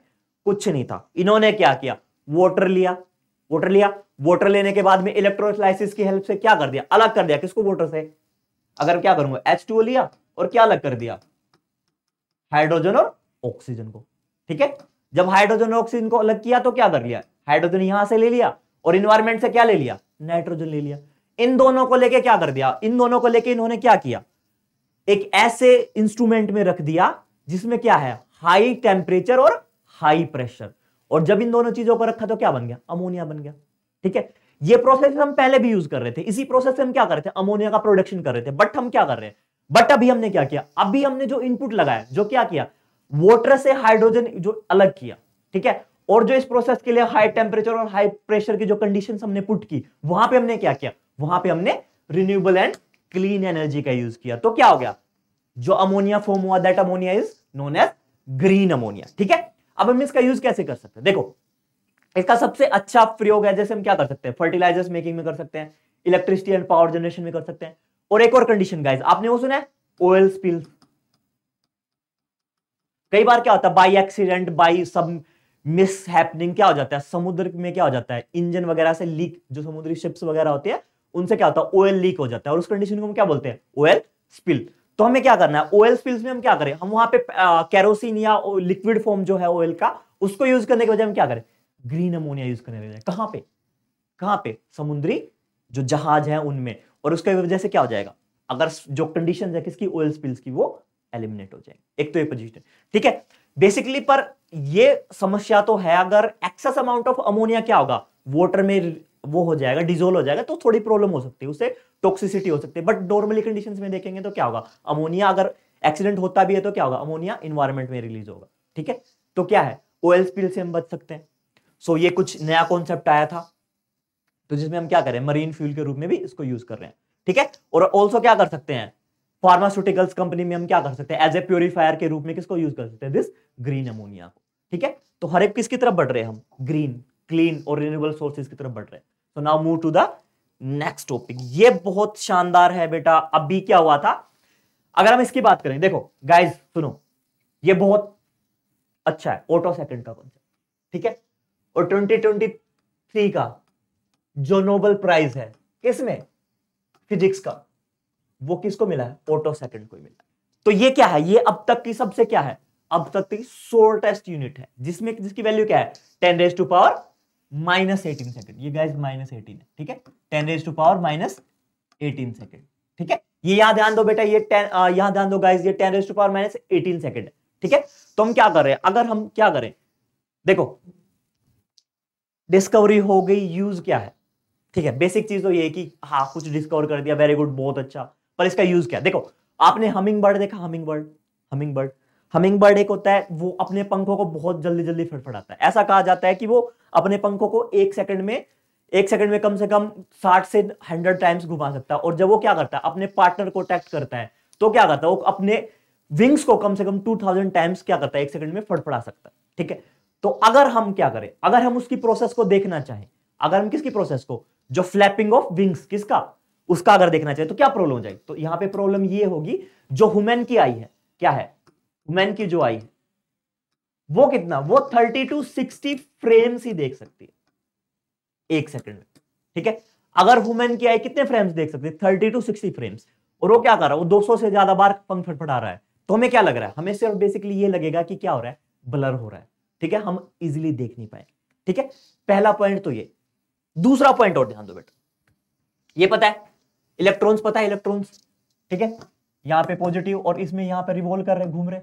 कुछ नहीं था इन्होंने क्या किया वोटर लिया वोटर लिया वोटर लेने के बाद में इलेक्ट्रोलाइसिस की हेल्प से क्या कर दिया अलग कर दिया किसको वोटर से अगर क्या करूंगा एच लिया और क्या अलग कर दिया हाइड्रोजन और ऑक्सीजन को ठीक है जब हाइड्रोजन और ऑक्सीजन को अलग किया तो क्या कर लिया हाइड्रोजन यहां से ले लिया और इन्वायरमेंट से क्या ले लिया नाइट्रोजन ले लिया इन दोनों को लेके क्या कर दिया इन दोनों को लेके इन्होंने क्या किया एक ऐसे इंस्ट्रूमेंट में रख दिया जिसमें क्या है हाई टेम्परेचर और हाई प्रेशर और जब इन दोनों चीजों को रखा तो क्या बन गया अमोनिया बन गया ठीक है ये प्रोसेस हम पहले भी यूज कर रहे थे इसी प्रोसेस से हम क्या कर रहे थे अमोनिया का प्रोडक्शन कर रहे थे बट हम क्या कर रहे हैं बट अभी हमने क्या किया अभी हमने जो इनपुट लगाया जो क्या किया वोटर से हाइड्रोजन जो अलग किया ठीक है और जो इस प्रोसेस के लिए हाई टेम्परेचर और हाई प्रेशर की जो कंडीशन हमने पुट की वहां पे हमने क्या किया वहां पे हमने रिन्यूएबल एंड क्लीन एनर्जी का यूज किया तो क्या हो गया जो अमोनिया फॉर्म हुआ that ammonia is known as green ammonia ठीक है अब हम इसका यूज कैसे कर सकते हैं देखो इसका सबसे अच्छा प्रयोग है जैसे हम क्या कर सकते हैं फर्टिलाइजर्स मेकिंग में कर सकते हैं इलेक्ट्रिसिटी एंड पावर जनरेशन में कर सकते हैं और एक और कंडीशन गाइज आपने वो सुना है ऑयल स्पिल कई बार क्या होता है by accident by some mishappening क्या हो जाता है समुद्र में क्या हो जाता है इंजन वगैरह से लीक जो समुद्री शिप्स वगैरह होती है उनसे क्या होता है ऑयल लीक हो जाता है और उस कंडीशन को हम क्या बोलते हैं ऑयल स्पिल तो हमें क्या करना है ऑयल स्पिल्स में हम क्या करें हम वहां पे कैरोसिन या लिक्विड फॉर्म जो है ऑयल का उसको यूज करने के बजाय हम क्या करें ग्रीन अमोनिया यूज करने के बजाय कहां पे कहां पे समुद्री जो जहाज है उनमें और उसके वजह से क्या हो जाएगा अगर जो कंडीशन है किसकी ऑयल स्पिल्स की वो एलिमिनेट हो जाएगी एक तो ये पोजिशन ठीक है बेसिकली पर ये समस्या तो है अगर एक्सेस अमाउंट ऑफ अमोनिया क्या होगा वाटर में वो हो जाएगा डिजोल्व हो जाएगा तो थोड़ी प्रॉब्लम हो सकती है उससे टॉक्सिसिटी हो सकती है बट नॉर्मली कंडीशन में देखेंगे तो क्या होगा अमोनिया अगर एक्सीडेंट होता भी है तो क्या होगा अमोनिया इन्वायरमेंट में रिलीज होगा ठीक है तो क्या है ऑयल स्पिल से हम बच सकते हैं सो so, ये कुछ नया कॉन्सेप्ट आया था तो जिसमें हम क्या करें मरीन फ्यूल के रूप में भी इसको यूज कर रहे हैं ठीक है और ऑल्सो क्या कर सकते हैं फार्मास्यूटिकल्स कंपनी में हम क्या कर सकते हैं एज ए प्योरीफायर के रूप में किसको यूज कर सकते हैं दिस ग्रीन अमोनिया को ठीक है तो हर एक किसकी तरफ बढ़ रहे हैं हम ग्रीन क्लीन और रिन्यूएबल सोर्सेज की तरफ बढ़ रहे हैं so now move to the next topic ये बहुत शानदार है बेटा अभी क्या हुआ था अगर हम इसकी बात करें देखो गाइज सुनो ये बहुत अच्छा है ऑटो सेकंड का कॉन्सेप्ट ठीक है और 2023 का जो नोबल प्राइज है किसमें फिजिक्स का वो किसको मिला है ऑटो सेकंड को मिला तो ये क्या है ये अब तक की सबसे क्या है अब तक की शोर्टेस्ट यूनिट है जिसमें जिसकी वैल्यू क्या है ten raise to power minus eighteen second ये गाइज माइनस एटीन है ठीक है ten raise to power minus eighteen second ठीक है ये यहां ध्यान दो बेटा ये टेन यहां ध्यान दो गाइज ये ten raise to power minus eighteen second है ठीक है तो हम क्या कर रहे हैं अगर हम क्या करें देखो डिस्कवरी हो गई यूज क्या है ठीक है बेसिक चीज तो ये कि हाँ कुछ डिस्कवर कर दिया वेरी गुड बहुत अच्छा पर इसका यूज क्या देखो आपने हमिंग बर्ड देखा hummingbird hummingbird hummingbird एक होता है वो अपने पंखों को बहुत जल्दी जल्दी फड़फड़ाता है ऐसा कहा जाता है कि वो अपने पंखों को एक सेकंड में एक सेकंड में कम से कम साठ से हंड्रेड टाइम्स घुमा सकता है और जब वो क्या करता है अपने पार्टनर को अटैक्ट करता है तो क्या करता है वो अपने विंग्स को कम से कम टू थाउजेंड टाइम्स क्या करता है एक सेकंड में फड़फड़ा सकता है ठीक है तो अगर हम क्या करें अगर हम उसकी प्रोसेस को देखना चाहें अगर हम किसकी प्रोसेस को जो फ्लैपिंग ऑफ विंग्स किसका उसका अगर देखना चाहे तो क्या प्रॉब्लम हो जाएगी तो यहाँ पे प्रॉब्लम ये होगी जो हुमेन की आई है क्या है वुमेन की जो आई है वो कितना वो थर्टी टू सिक्सटी फ्रेम्स ही देख सकती है एक सेकंड में ठीक है अगर वुमेन की आई कितने फ्रेम्स देख सकती है थर्टी टू सिक्सटी फ्रेम्स और वो क्या कर रहा है वो 200 से ज्यादा बार पंख फटफटा रहा है तो हमें क्या लग रहा है हमें सिर्फ बेसिकली ये लगेगा कि क्या हो रहा है ब्लर हो रहा है ठीक है हम इजिली देख नहीं पाएंगे ठीक है पहला पॉइंट तो ये दूसरा पॉइंट और ध्यान दो बेटा ये पता है इलेक्ट्रॉन्स पता है इलेक्ट्रॉन्स ठीक है यहां पे पॉजिटिव और इसमें यहां पे रिवॉल्व कर रहे घूम रहे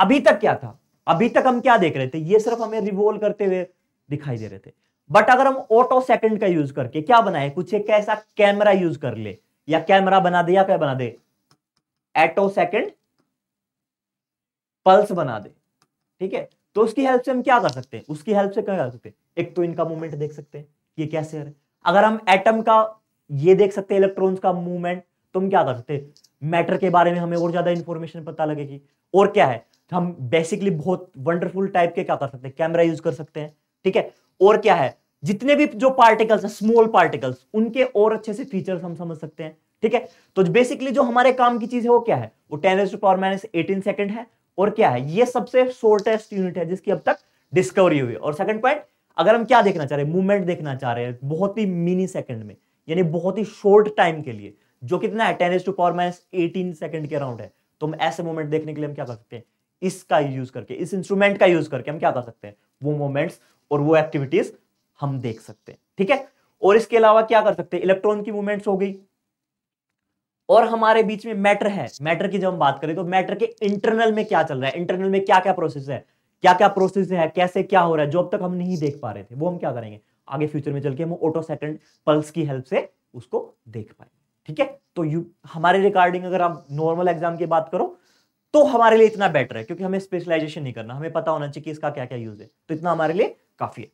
अभी तक क्या था अभी तक हम क्या देख रहे थे ये सिर्फ हमें रिवोल्व करते हुए दिखाई दे रहे थे बट अगर हम ऑटो सेकंड का यूज करके क्या बनाए कुछ एक ऐसा कैमरा यूज कर ले या कैमरा बना दे या क्या बना दे एटो सेकंड पल्स बना दे ठीक है तो उसकी हेल्प से हम क्या कर सकते हैं उसकी हेल्प से क्या कर सकते हैं एक तो इनका मूवमेंट देख सकते हैं ये कैसे है अगर हम एटम का ये देख सकते हैं इलेक्ट्रॉन्स का मूवमेंट तो हम क्या कर सकते हैं मैटर के बारे में हमें और ज्यादा इंफॉर्मेशन पता लगेगी और क्या है हम बेसिकली बहुत वंडरफुल टाइप के क्या कर सकते हैं कैमरा यूज कर सकते हैं ठीक है और क्या है जितने भी जो पार्टिकल्स हैं स्मॉल पार्टिकल्स उनके और अच्छे से फीचर्स हम समझ सकते हैं ठीक है तो बेसिकली जो हमारे काम की चीज है वो क्या है वो ten's power minus eighteen second है और क्या है ये सबसे शॉर्टेस्ट यूनिट है जिसकी अब तक डिस्कवरी हुई और सेकंड पॉइंट अगर हम क्या देखना चाह रहे हैं मूवमेंट देखना चाह रहे हैं बहुत ही मिनी सेकंड में यानी बहुत ही शॉर्ट टाइम के लिए जो कितना है ten's to power minus eighteen second के अराउंड है तो हम ऐसे मूवमेंट देखने के लिए हम क्या कर सकते हैं इसका यूज करके इस इंस्ट्रूमेंट का यूज करके हम क्या कर सकते हैं वो मोमेंट्स और वो एक्टिविटीज हम देख सकते हैं ठीक है और इसके अलावा क्या कर सकते हैं इलेक्ट्रॉन की मूवमेंट्स हो गई और हमारे बीच में मैटर है मैटर की जब हम बात करें तो मैटर के इंटरनल में क्या चल रहा है इंटरनल में क्या क्या प्रोसेस है क्या क्या प्रोसेस है कैसे क्या हो रहा है जो अब तक हम नहीं देख पा रहे थे वो हम क्या करेंगे आगे फ्यूचर में चल के हम ऑटो सेकंड पल्स की हेल्प से उसको देख पाएंगे ठीक है तो यू हमारे रिकॉर्डिंग अगर आप नॉर्मल एग्जाम की बात करो तो हमारे लिए इतना बेटर है क्योंकि हमें स्पेशलाइजेशन नहीं करना हमें पता होना चाहिए कि इसका क्या क्या यूज है तो इतना हमारे लिए काफी है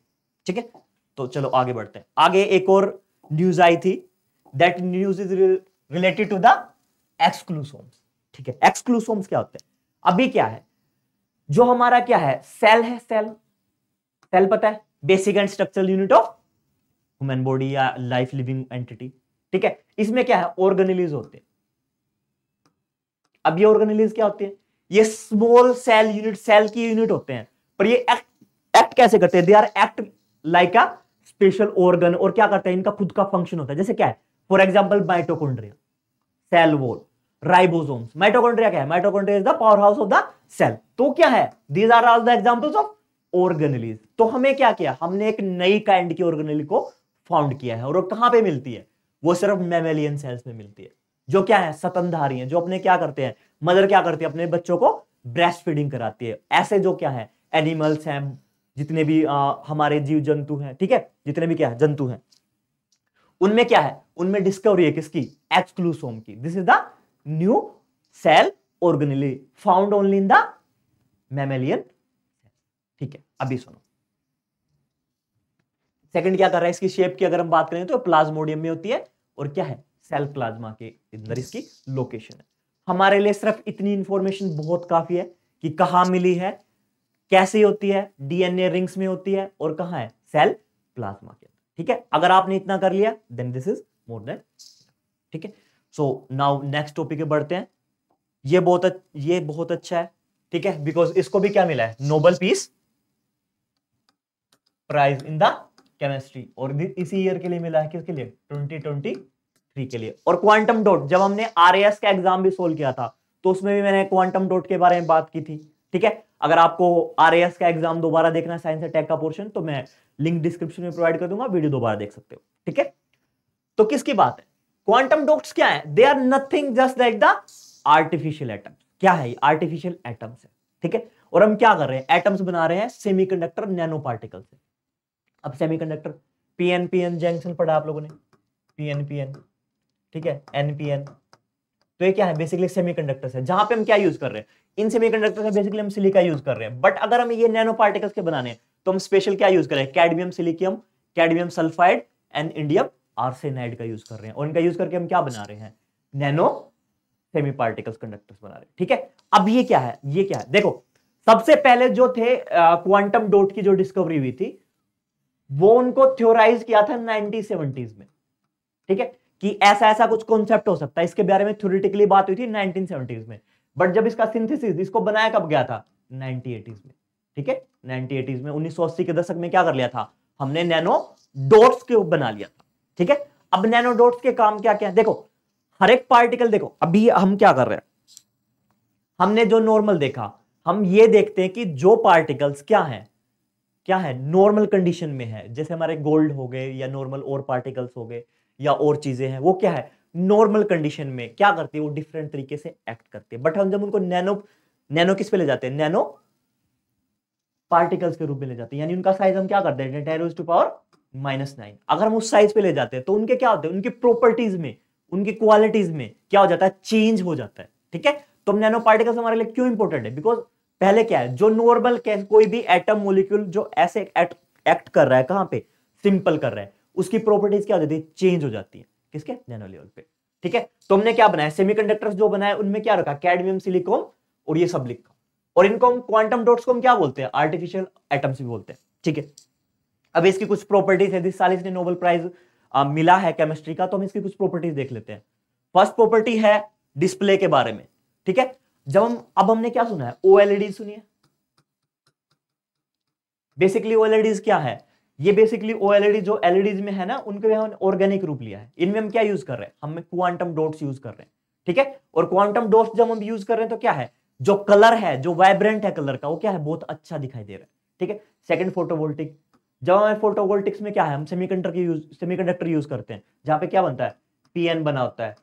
ठीक है तो चलो आगे बढ़ते हैं आगे एक और न्यूज आई थी that news is related to the exclusomes ठीक है एक्सक्लूसोम्स क्या होते हैं अभी क्या है जो हमारा क्या है सेल है सेल सेल पता है basic and structural unit of human body या लाइफ लिविंग एंटिटी ठीक है इसमें क्या है ऑर्गेनिलीज होते हैं अब ये ऑर्गेनेलिज क्या होते हैं ये स्मॉल सेल यूनिट सेल की यूनिट होते हैं पर ये एक्ट एक्ट कैसे करते हैं they are act like a special organ और क्या करते हैं इनका खुद का फंक्शन होता है जैसे क्या है for example mitochondria cell wall ribosomes mitochondria क्या है mitochondria is the powerhouse of the cell तो क्या है these are all the examples of organelles तो हमें क्या किया हमने एक नई काइंड की ऑर्गेनेली को फाउंड किया है और वो कहां पे मिलती है वो सिर्फ मेमेलियन सेल्स में मिलती है जो क्या है सतनधारी हैं जो अपने क्या करते हैं मदर क्या करती है अपने बच्चों को ब्रेस्ट फीडिंग कराती है ऐसे जो क्या है एनिमल्स हैं जितने भी आ, हमारे जीव जंतु हैं ठीक है जितने भी क्या है जंतु हैं उनमें क्या है उनमें डिस्कवरी है किसकी एक्सक्लूसोम की this is the new cell organelle found only in the mammalian ठीक है अभी सुनो सेकंड क्या कर रहा है इसकी शेप की अगर हम बात करें तो प्लाज्मोडियम में होती है और क्या है सेल प्लाज्मा के अंदर इसकी लोकेशन है हमारे लिए सिर्फ इतनी इंफॉर्मेशन बहुत काफी है कि कहा मिली है कैसे होती है डीएनए रिंग्स में होती है और कहा है सेल प्लाज्मा के ठीक है अगर आपने इतना कर लिया then this is more than ठीक है सो नाउ नेक्स्ट टॉपिक बढ़ते हैं ये बहुत ये बहुत अच्छा है ठीक है बिकॉज इसको भी क्या मिला है Nobel peace prize in the chemistry और इसी ईयर के लिए मिला है किसके लिए ट्वेंटी ट्वेंटी थ्री के लिए और क्वांटम डॉट जब हमने आर का एग्जाम भी सोल्व किया था तो उसमें भी मैंने क्वांटम डॉट के बारे में बात की थी ठीक है अगर आपको आर का एग्जाम दोबारा देखना है साइंस अटैक का पोर्शन तो मैं लिंक डिस्क्रिप्शन में प्रोवाइड कर दूंगा वीडियो दोबारा देख सकते हो ठीक है तो किसकी बात है क्वांटम डॉट्स क्या है they are nothing just like the artificial atom क्या है आर्टिफिशियल एटम्स है ठीक है और हम क्या कर रहे हैं एटम्स बना रहे हैं सेमी कंडक्टर नैनो पार्टिकल से अब सेमी कंडक्टर पीएनपीएन जंक्शन पढ़ा आप लोगों ने पीएनपीएन ठीक है एनपीएन तो ये क्या है बेसिकली सेमी सेमीकंडक्टर्स है जहां पे हम क्या यूज कर रहे हैं इन सेमीकंडक्टर्स में बेसिकली हम सिलिका यूज कर रहे हैं बट अगर हम ये नैनो पार्टिकल्स के बनाने तो हम स्पेशल क्या यूज कर रहे हैं cadmium silicium cadmium sulphide and indium arsenide का यूज कर रहे हैं और इनका यूज करके हम क्या बना रहे हैं नैनो सेमी पार्टिकल्स कंडक्टर्स बना रहे हैं ठीक है अब ये क्या है ये क्या है देखो सबसे पहले जो थे क्वांटम डोट की जो डिस्कवरी हुई थी वो उनको थ्योराइज किया था नाइनटीन में ठीक है कि ऐसा ऐसा कुछ कॉन्सेप्ट हो सकता है इसके बारे में थ्योरेटिकली बात हुई थी 1970s में बट जब इसका सिंथेसिस इसको बनाया कब गया था 1980s में ठीक है 1980s में 1980 के दशक में क्या कर लिया था हमने नैनो डॉट्स के बना लिया था ठीक है अब नैनो डॉट्स के काम क्या क्या है देखो हर एक पार्टिकल देखो अभी हम क्या कर रहे हैं हमने जो नॉर्मल देखा हम ये देखते हैं कि जो पार्टिकल्स क्या हैं क्या है नॉर्मल कंडीशन में है जैसे हमारे गोल्ड हो गए या नॉर्मल और पार्टिकल्स हो गए या और चीजें हैं वो क्या है नॉर्मल कंडीशन में क्या करती है वो डिफरेंट तरीके से एक्ट करते हैं बट हम जब उनको नैनो नैनो किस पे ले जाते हैं नैनो पार्टिकल्स के रूप में ले जाते हैं यानी उनका साइज हम क्या करते हैं ten to power minus nine अगर हम उस साइज पे ले जाते हैं तो उनके क्या होते हैं उनकी प्रॉपर्टीज में उनकी क्वालिटीज में क्या हो जाता है चेंज हो जाता है ठीक है तो नैनो पार्टिकल्स हमारे लिए क्यों इंपॉर्टेंट है बिकॉज पहले क्या है जो नॉर्मल कोई भी एटम मोलिक्यूल जो ऐसे एक्ट कर रहा है कहां पे सिंपल कर रहा है उसकी प्रॉपर्टीज क्या हो जाती है चेंज हो जाती है किसके नैनो लेवल पे ठीक है तो हमने क्या बनाया सेमीकंडक्टर्स जो बनाया उनमें क्या रखा कैडमियम सिलिकॉम और ये सब लिखा और इनको हम क्वांटम डॉट्स को हम क्या बोलते हैं आर्टिफिशियल एटम्स भी बोलते हैं ठीक है अब इसकी कुछ प्रॉपर्टीज है जिस साल इसने नोबल प्राइज मिला है केमिस्ट्री का तो हम इसकी कुछ प्रॉपर्टीज देख लेते हैं फर्स्ट प्रॉपर्टी है डिस्प्ले के बारे में ठीक है जब हम अब हमने क्या सुना है ओएलईडी सुनिए बेसिकली ओएलईडीज क्या है ये बेसिकली ओ e जो एलईडी e में है ना उनके हमने ऑर्गेनिक रूप लिया है इनमें हम क्या यूज कर रहे हैं हम क्वांटम डोट्स यूज कर रहे हैं ठीक है और क्वांटम डोट्स जब हम यूज कर रहे हैं तो क्या है जो कलर है जो वाइब्रेंट है कलर का वो क्या है बहुत अच्छा दिखाई दे रहा है ठीक है सेकंड फोटोवोल्टिक जब हमें फोटोवोल्टिक्स में क्या है हम सेमीकंडक्टर यूज सेमीकंडक्टर यूज करते हैं जहां पे क्या बनता है पीएन बना होता है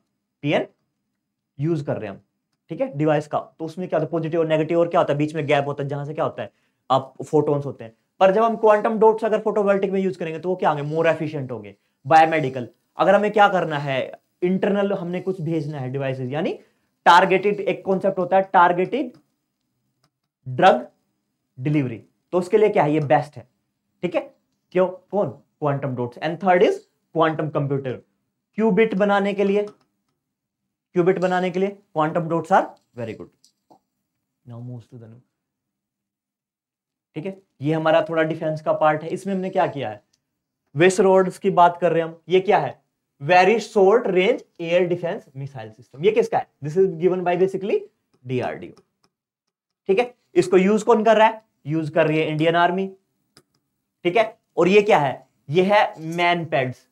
पीएन यूज कर रहे हैं हम ठीक है डिवाइस का तो उसमें क्या होता है पॉजिटिव और नेगेटिव और क्या होता है बीच में गैप होता है जहां से क्या होता है आप फोटोन्स होते हैं पर जब हम क्वांटम डोट्स अगर फोटोवोल्टिक में यूज करेंगे तो वो क्या होंगे मोर एफिशिएंट होंगे बायोमेडिकल अगर हमें क्या करना है इंटरनल हमने कुछ भेजना है डिवाइसेस यानी टारगेटेड एक कॉन्सेप्ट होता है टारगेटेड ड्रग डिलीवरी तो उसके लिए क्या है ये बेस्ट है ठीक है क्यों कौन quantum dots and third is quantum computer qubit बनाने के लिए क्यूबिट बनाने के लिए quantum dots are very good now moves to the ठीक है ये हमारा थोड़ा डिफेंस का पार्ट है इसमें हमने क्या किया है वेस्ट रोड की बात कर रहे हैं हम ये क्या है very short range air defence missile system ये किसका है this is given by basically DRDO ठीक है इसको यूज कौन कर रहा है यूज कर रही है इंडियन आर्मी ठीक है और ये क्या है ये है मैन पैड्स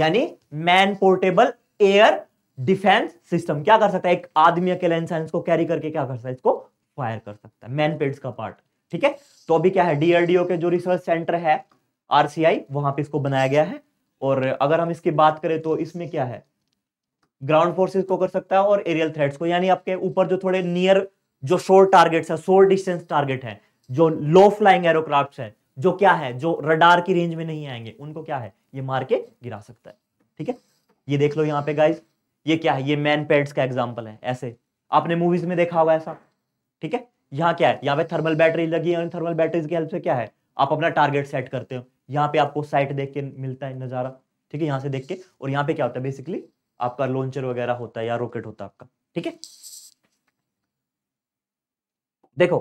यानी man portable air defence system क्या कर सकता है एक आदमी अकेला इंसान इसको कैरी करके क्या कर सकता है इसको फायर कर सकता है मैन पेड्स का पार्ट ठीक है तो अभी क्या है डीआरडीओ के जो रिसर्च सेंटर है आरसीआई वहां पे इसको बनाया गया है और अगर हम इसकी बात करें तो इसमें क्या है ग्राउंड फोर्सेस को कर सकता है और एरियल थ्रेड्स को यानी आपके ऊपर जो थोड़े नियर जो शोर टारगेट्स है शोर डिस्टेंस टारगेट है जो लो फ्लाइंग एरोक्राफ्ट है जो क्या है जो रडार की रेंज में नहीं आएंगे उनको क्या है ये मार के गिरा सकता है ठीक है ये देख लो यहाँ पे गाइज ये क्या है ये मैन पैड्स का एग्जाम्पल है ऐसे आपने मूवीज में देखा होगा ऐसा ठीक है यहाँ क्या है यहाँ पे थर्मल बैटरी लगी है थर्मल बैटरीज की हेल्प से क्या है आप अपना टारगेट सेट करते हो यहाँ पे आपको साइट देख के मिलता है नज़ारा ठीक है यहाँ से देख के और यहाँ पे क्या होता है बेसिकली आपका लॉन्चर वगैरह होता है या रॉकेट होता है आपका ठीक है देखो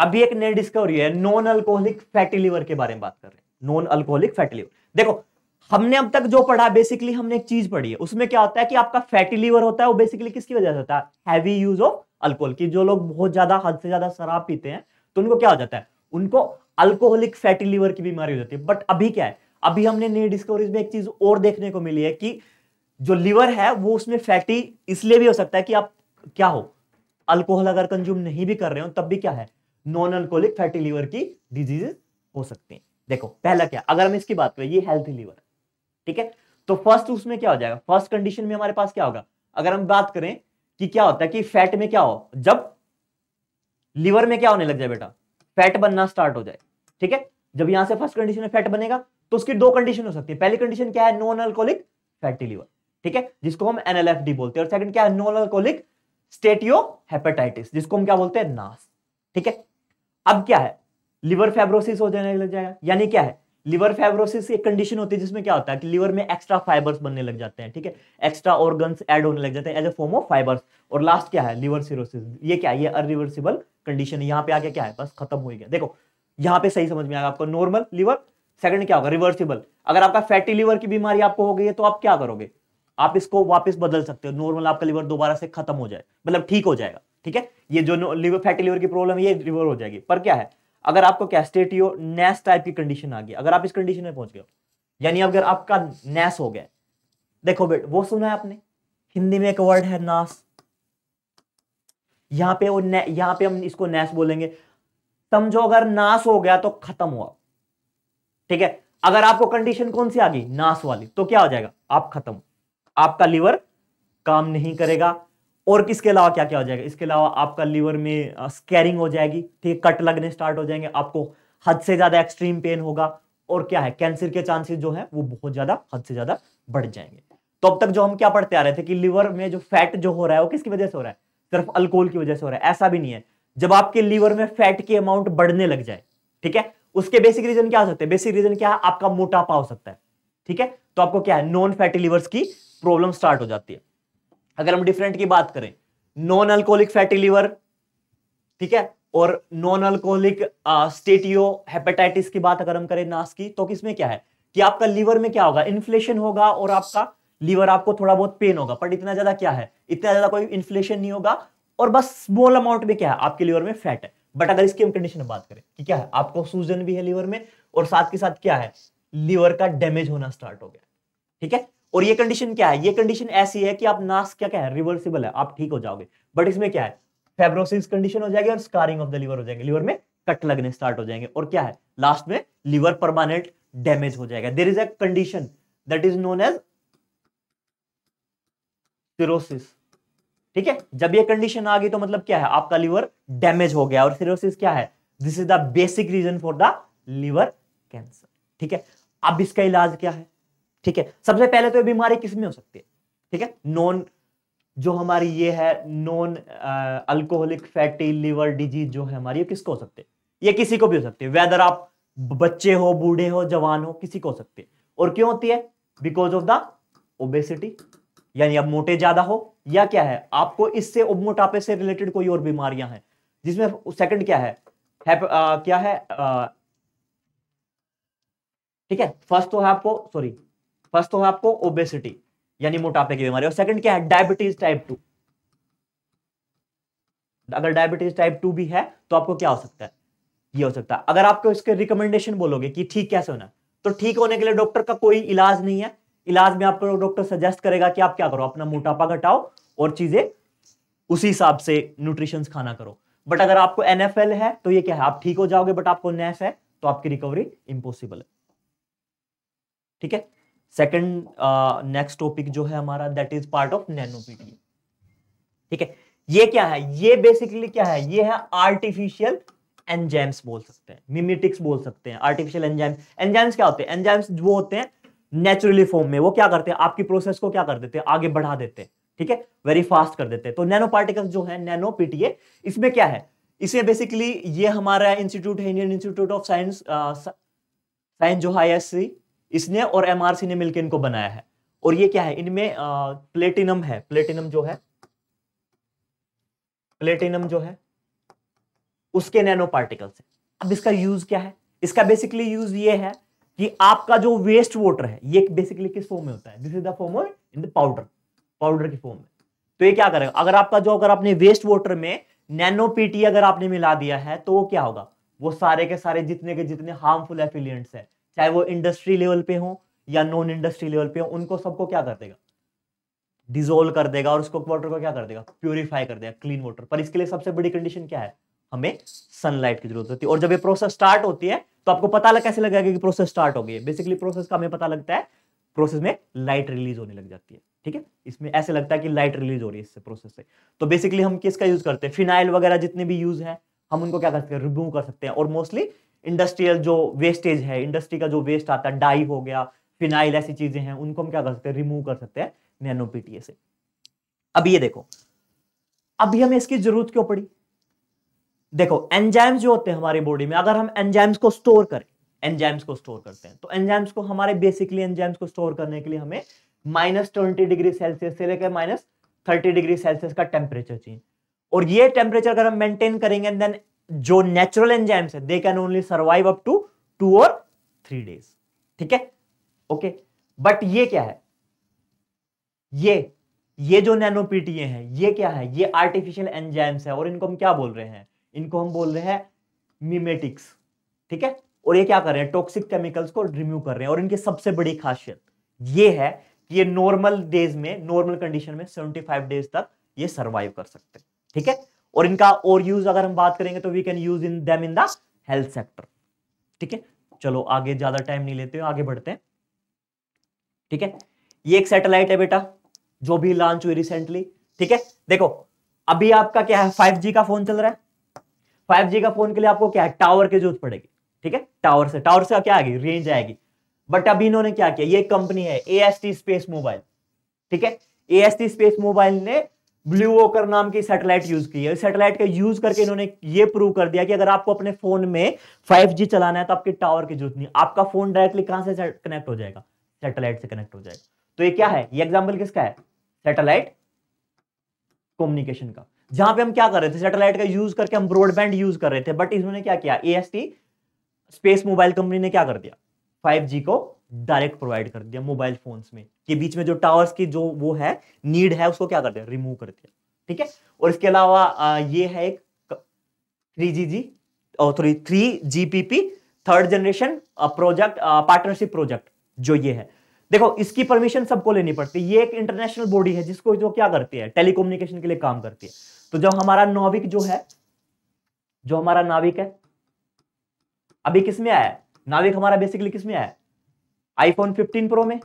अभी एक नई डिस्कवरी है नॉन अल्कोहलिक फैटी लिवर के बारे में बात कर रहे हैं नॉन अल्कोहलिक फैटी लिवर देखो हमने अब तक जो पढ़ा बेसिकली हमने एक चीज पढ़ी है उसमें क्या होता है कि आपका फैटी लिवर होता है वो बेसिकली किसकी वजह से होता है हैवी यूज ऑफ अल्कोहल की जो लोग बहुत ज्यादा हद से ज्यादा शराब पीते हैं तो उनको क्या हो जाता है उनको अल्कोहलिक फैटी लीवर की बीमारी हो जाती है बट अभी क्या है अभी हमने नई डिस्कवरीज में एक चीज और देखने को मिली है कि जो लीवर है वो उसमें फैटी इसलिए भी हो सकता है कि आप क्या हो अल्कोहल अगर कंज्यूम नहीं भी कर रहे हो तब भी क्या है नॉन अल्कोहलिक फैटी लीवर की डिजीज हो सकती है देखो पहला क्या अगर हम इसकी बात करें ये हेल्थी लीवर ठीक है तो फर्स्ट उसमें क्या हो जाएगा फर्स्ट कंडीशन में हमारे पास क्या होगा अगर हम बात करें कि क्या होता है कि फैट में क्या हो जब लीवर में क्या होने लग जाए बेटा फैट बनना स्टार्ट हो जाए ठीक है जब यहां से फर्स्ट कंडीशन में फैट बनेगा तो उसकी दो कंडीशन हो सकती है पहली कंडीशन क्या है नॉन अल्कोहलिक फैटी लीवर ठीक है जिसको हम एनएलएफडी बोलते हैं और सेकंड क्या है नॉन अल्कोहलिक स्टेटियो हेपेटाइटिस जिसको हम क्या बोलते हैं नास ठीक है अब क्या है लिवर फेब्रोसिस हो जाने लग जाएगा यानी क्या है लिवर फाइब्रोसिस एक कंडीशन होती है जिसमें क्या होता है कि लिवर में एक्स्ट्रा फाइबर्स बनने लग जाते हैं ठीक है एक्स्ट्रा ऑर्गन्स ऐड होने लग जाते हैं as a form of fibres और लास्ट क्या है लिवर सिरोसिस ये क्या ये अरिवर्सिबल कंडीशन है यहाँ पे आके क्या है बस खत्म हो गया देखो यहाँ पे सही समझ में आएगा आपको नॉर्मल लिवर सेकंड क्या होगा रिवर्सिबल अगर आपका फैटी लिवर की बीमारी आपको हो गई है तो आप क्या करोगे आप इसको वापस बदल सकते हो नॉर्मल आपका लिवर दोबारा से खत्म हो जाए मतलब ठीक हो जाएगा ठीक है ये जो लिवर फैटी लिवर की प्रॉब्लम है ये रिवर हो जाएगी पर क्या है अगर आपको कैस्टेटियो नेस टाइप की कंडीशन आ गई अगर आप इस कंडीशन में पहुंच गए यानी अगर आपका नेस हो गया देखो बेट वो सुना है आपने हिंदी में एक वर्ड है नास यहाँ पे वो यहाँ पे हम इसको नैस बोलेंगे समझो अगर नास हो गया तो खत्म हुआ ठीक है अगर आपको कंडीशन कौन सी आ गई नास वाली तो क्या हो जाएगा आप खत्म आपका लीवर काम नहीं करेगा और किसके अलावा क्या क्या हो जाएगा इसके अलावा आपका लीवर में स्कैरिंग हो जाएगी ठीक कट लगने स्टार्ट हो जाएंगे आपको हद से ज्यादा एक्सट्रीम पेन होगा और क्या है कैंसर के चांसेस जो है वो बहुत ज्यादा हद से ज्यादा बढ़ जाएंगे तो अब तक जो हम क्या पढ़ते आ रहे थे कि लीवर में जो फैट जो हो रहा है वो किसकी वजह से हो रहा है सिर्फ अल्कोहल की वजह से हो रहा है ऐसा भी नहीं है जब आपके लीवर में फैट की अमाउंट बढ़ने लग जाए ठीक है उसके बेसिक रीजन क्या हो सकते हैं बेसिक रीजन क्या है आपका मोटापा हो सकता है ठीक है तो आपको क्या है नॉन फैटी लिवर्स की प्रॉब्लम स्टार्ट हो जाती है अगर हम डिफरेंट की बात करें नॉन अल्कोहलिक फैटी लीवर ठीक है और नॉन अल्कोहलिक स्टेटियो हेपेटाइटिस की बात अगर हम करें नास की तो किसमें क्या है कि आपका लीवर में क्या होगा इन्फ्लेशन होगा और आपका लीवर आपको थोड़ा बहुत पेन होगा बट इतना ज्यादा क्या है इतना ज्यादा कोई इन्फ्लेशन नहीं होगा और बस स्मॉल अमाउंट में क्या है आपके लीवर में फैट है बट अगर इसकी हम कंडीशन में बात करें कि क्या है आपको सूजन भी है लीवर में और साथ के साथ क्या है लीवर का डैमेज होना स्टार्ट हो गया ठीक है और ये कंडीशन क्या है ये कंडीशन ऐसी है कि आप नास क्या क्या है रिवर्सिबल है आप ठीक हो जाओगे बट इसमें क्या है फेब्रोसिस कंडीशन हो जाएगी और स्कारिंग ऑफ द लीवर हो जाएंगे लीवर में कट लगने स्टार्ट हो जाएंगे और क्या है लास्ट में लीवर परमानेंट डैमेज हो जाएगा there is a condition that is known as cirrhosis ठीक है जब ये कंडीशन आ गई तो मतलब क्या है आपका लीवर डैमेज हो गया और सिरोसिस क्या है this is the basic reason for the liver cancer ठीक है अब इसका इलाज क्या है ठीक है सबसे पहले तो ये बीमारी किस में हो सकती है ठीक है नॉन जो हमारी ये है non alcoholic fatty liver disease जो है हमारी ये किसको हो सकती है ये किसी को भी हो सकती है वेदर आप बच्चे हो बूढ़े हो जवान हो किसी को हो सकते हैं और क्यों होती है बिकॉज ऑफ द ओबेसिटी यानी आप मोटे ज्यादा हो या क्या है आपको इससे मोटापे से रिलेटेड कोई और बीमारियां हैं जिसमें सेकंड क्या है, है आ, क्या है ठीक है फर्स्ट तो है आपको सॉरी फर्स्ट तो है आपको ओबेसिटी यानी मोटापे की बीमारी और सेकंड क्या है डायबिटीज टाइप टू अगर डायबिटीज टाइप टू भी है तो आपको क्या हो सकता है ये हो सकता है अगर आपको इसके रिकमेंडेशन बोलोगे कि ठीक कैसे होना तो ठीक होने के लिए डॉक्टर का कोई इलाज नहीं है इलाज में आपको डॉक्टर सजेस्ट करेगा कि आप क्या करो अपना मोटापा घटाओ और चीजें उसी हिसाब से न्यूट्रिशन खाना करो बट अगर आपको एन है तो ये क्या है आप ठीक हो जाओगे बट आपको नेफ है तो आपकी रिकवरी इम्पॉसिबल है ठीक है सेकंड नेक्स्ट टॉपिक जो है हमारा that is part of nano PTA ठीक है ये क्या है ये बेसिकली क्या है ये है आर्टिफिशियल एंजाइम्स बोल सकते हैं मिमिटिक्स बोल सकते हैं आर्टिफिशियल एंजाइम्स एंजाइम्स क्या होते हैं एंजाइम्स वो होते हैं नेचुरली फॉर्म में वो क्या करते हैं आपकी प्रोसेस को क्या कर देते हैं आगे बढ़ा देते हैं ठीक है वेरी फास्ट कर देते हैं तो नैनो पार्टिकल्स जो है नैनो पीटीए इसमें क्या है इसमें बेसिकली ये हमारा इंस्टीट्यूट है Indian Institute of Science science जो है आई इसने और एमआरसी ने मिलकर इनको बनाया है और ये क्या है इनमें प्लेटिनम है प्लेटिनम जो है प्लेटिनम जो है उसके नैनो पार्टिकल्स है अब इसका यूज क्या है इसका बेसिकली यूज ये है कि आपका जो वेस्ट वाटर है ये बेसिकली किस फॉर्म में होता है this is the form in the powder powder की फॉर्म में तो ये क्या करेगा अगर आपका जो अगर आपने वेस्ट वाटर में नैनो पीटी अगर आपने मिला दिया है तो वो क्या होगा वो सारे के सारे जितने के जितने हार्मफुल एफिलियंट्स हैं चाहे वो इंडस्ट्री लेवल पे हो या नॉन इंडस्ट्री लेवल पे हो उनको सबको क्या कर देगा डिजोल्व कर देगा और उसको वाटर को क्या कर देगा प्योरीफाई कर देगा क्लीन वाटर पर इसके लिए सबसे बड़ी कंडीशन क्या है हमें सनलाइट की जरूरत होती है और जब ये प्रोसेस स्टार्ट होती है तो आपको पता लग कैसे लगेगा कि प्रोसेस स्टार्ट हो गई है बेसिकली प्रोसेस का हमें पता लगता है प्रोसेस में लाइट रिलीज होने लग जाती है ठीक है इसमें ऐसे लगता है कि लाइट रिलीज हो रही है इससे प्रोसेस से तो बेसिकली हम किसका यूज करते हैं फिनाइल वगैरह जितने भी यूज है हम उनको क्या कर सकते हैं रिमूव कर सकते हैं और मोस्टली इंडस्ट्रियल जो वेस्टेज है इंडस्ट्री का जो वेस्ट आता है डाई हो गया फिनाइल ऐसी चीजें हैं उनको हम क्या कर सकते हैं रिमूव कर सकते हैं नैनो पीटीए से अब ये देखो अभी हमें इसकी जरूरत क्यों पड़ी देखो एंजाइम्स जो होते हैं हमारे बॉडी में अगर हम एंजाइम्स को स्टोर करें एंजाइम्स को स्टोर करते हैं तो एंजाइम्स को हमारे बेसिकली एंजाइम्स को स्टोर करने के लिए हमें माइनस ट्वेंटी डिग्री सेल्सियस से लेकर माइनस थर्टी डिग्री सेल्सियस का टेम्परेचर चाहिए और ये टेम्परेचर अगर हम मेंटेन करेंगे देन जो नेचुरल एंजाइम्स है they can only survive up to two और थ्री डेज ठीक है ओके बट ये क्या है ये ये जो नैनोपीटीए हैं ये क्या है ये आर्टिफिशियल एंजाइम्स है और इनको हम क्या बोल रहे हैं इनको हम बोल रहे हैं मिमेटिक्स ठीक है और ये क्या कर रहे हैं टॉक्सिक केमिकल्स को रिम्यू कर रहे हैं और इनकी सबसे बड़ी खासियत ये है कि ये नॉर्मल डेज में नॉर्मल कंडीशन में 75 डेज तक ये सरवाइव कर सकते हैं ठीक है और इनका और यूज अगर हम बात करेंगे तो we can use in them in the health sector ठीक है चलो आगे ज्यादा टाइम नहीं लेते आगे बढ़ते हैं ठीक है ये एक सैटेलाइट है बेटा जो भी लॉन्च हुई रिसेंटली ठीक है देखो अभी आपका क्या है 5G का फोन चल रहा है 5G का फोन के लिए आपको क्या है टावर की जरूरत पड़ेगी ठीक है टावर से टावर से क्या आएगी रेंज आएगी बट अभी इन्होंने क्या किया ये कंपनी है ए स्पेस मोबाइल ठीक है ए स्पेस मोबाइल ने ब्लू ओकर नाम की सैटेलाइट यूज की है सैटेलाइट का यूज करके इन्होंने ये प्रूव कर दिया कि अगर आपको अपने फोन में 5G चलाना है तो आपके टावर की जरूरत नहीं आपका फोन डायरेक्टली कहां से कनेक्ट हो जाएगा सैटेलाइट से कनेक्ट हो जाएगा तो ये क्या है ये एग्जाम्पल किसका है सैटेलाइट कम्युनिकेशन का जहां पे हम क्या कर रहे थे सैटेलाइट का यूज करके हम ब्रॉडबैंड यूज कर रहे थे बट इन्होंने क्या किया ए स्पेस मोबाइल कंपनी ने क्या कर दिया फाइव को डायरेक्ट प्रोवाइड कर दिया मोबाइल फोन्स में के बीच में जो टावर्स की जो वो है नीड है उसको क्या कर दिया रिमूव कर दिया ठीक है और इसके अलावा ये है एक थ्री जी जी और three G P P third generation project partnership project जो ये है देखो इसकी परमिशन सबको लेनी पड़ती है ये एक इंटरनेशनल बॉडी है जिसको जो क्या करती है टेलीकोम्युनिकेशन के लिए काम करती है तो जो हमारा नाविक जो है जो हमारा नाविक है अभी किसमें आया नाविक हमारा बेसिकली किसमें आया आईफोन 15 प्रो में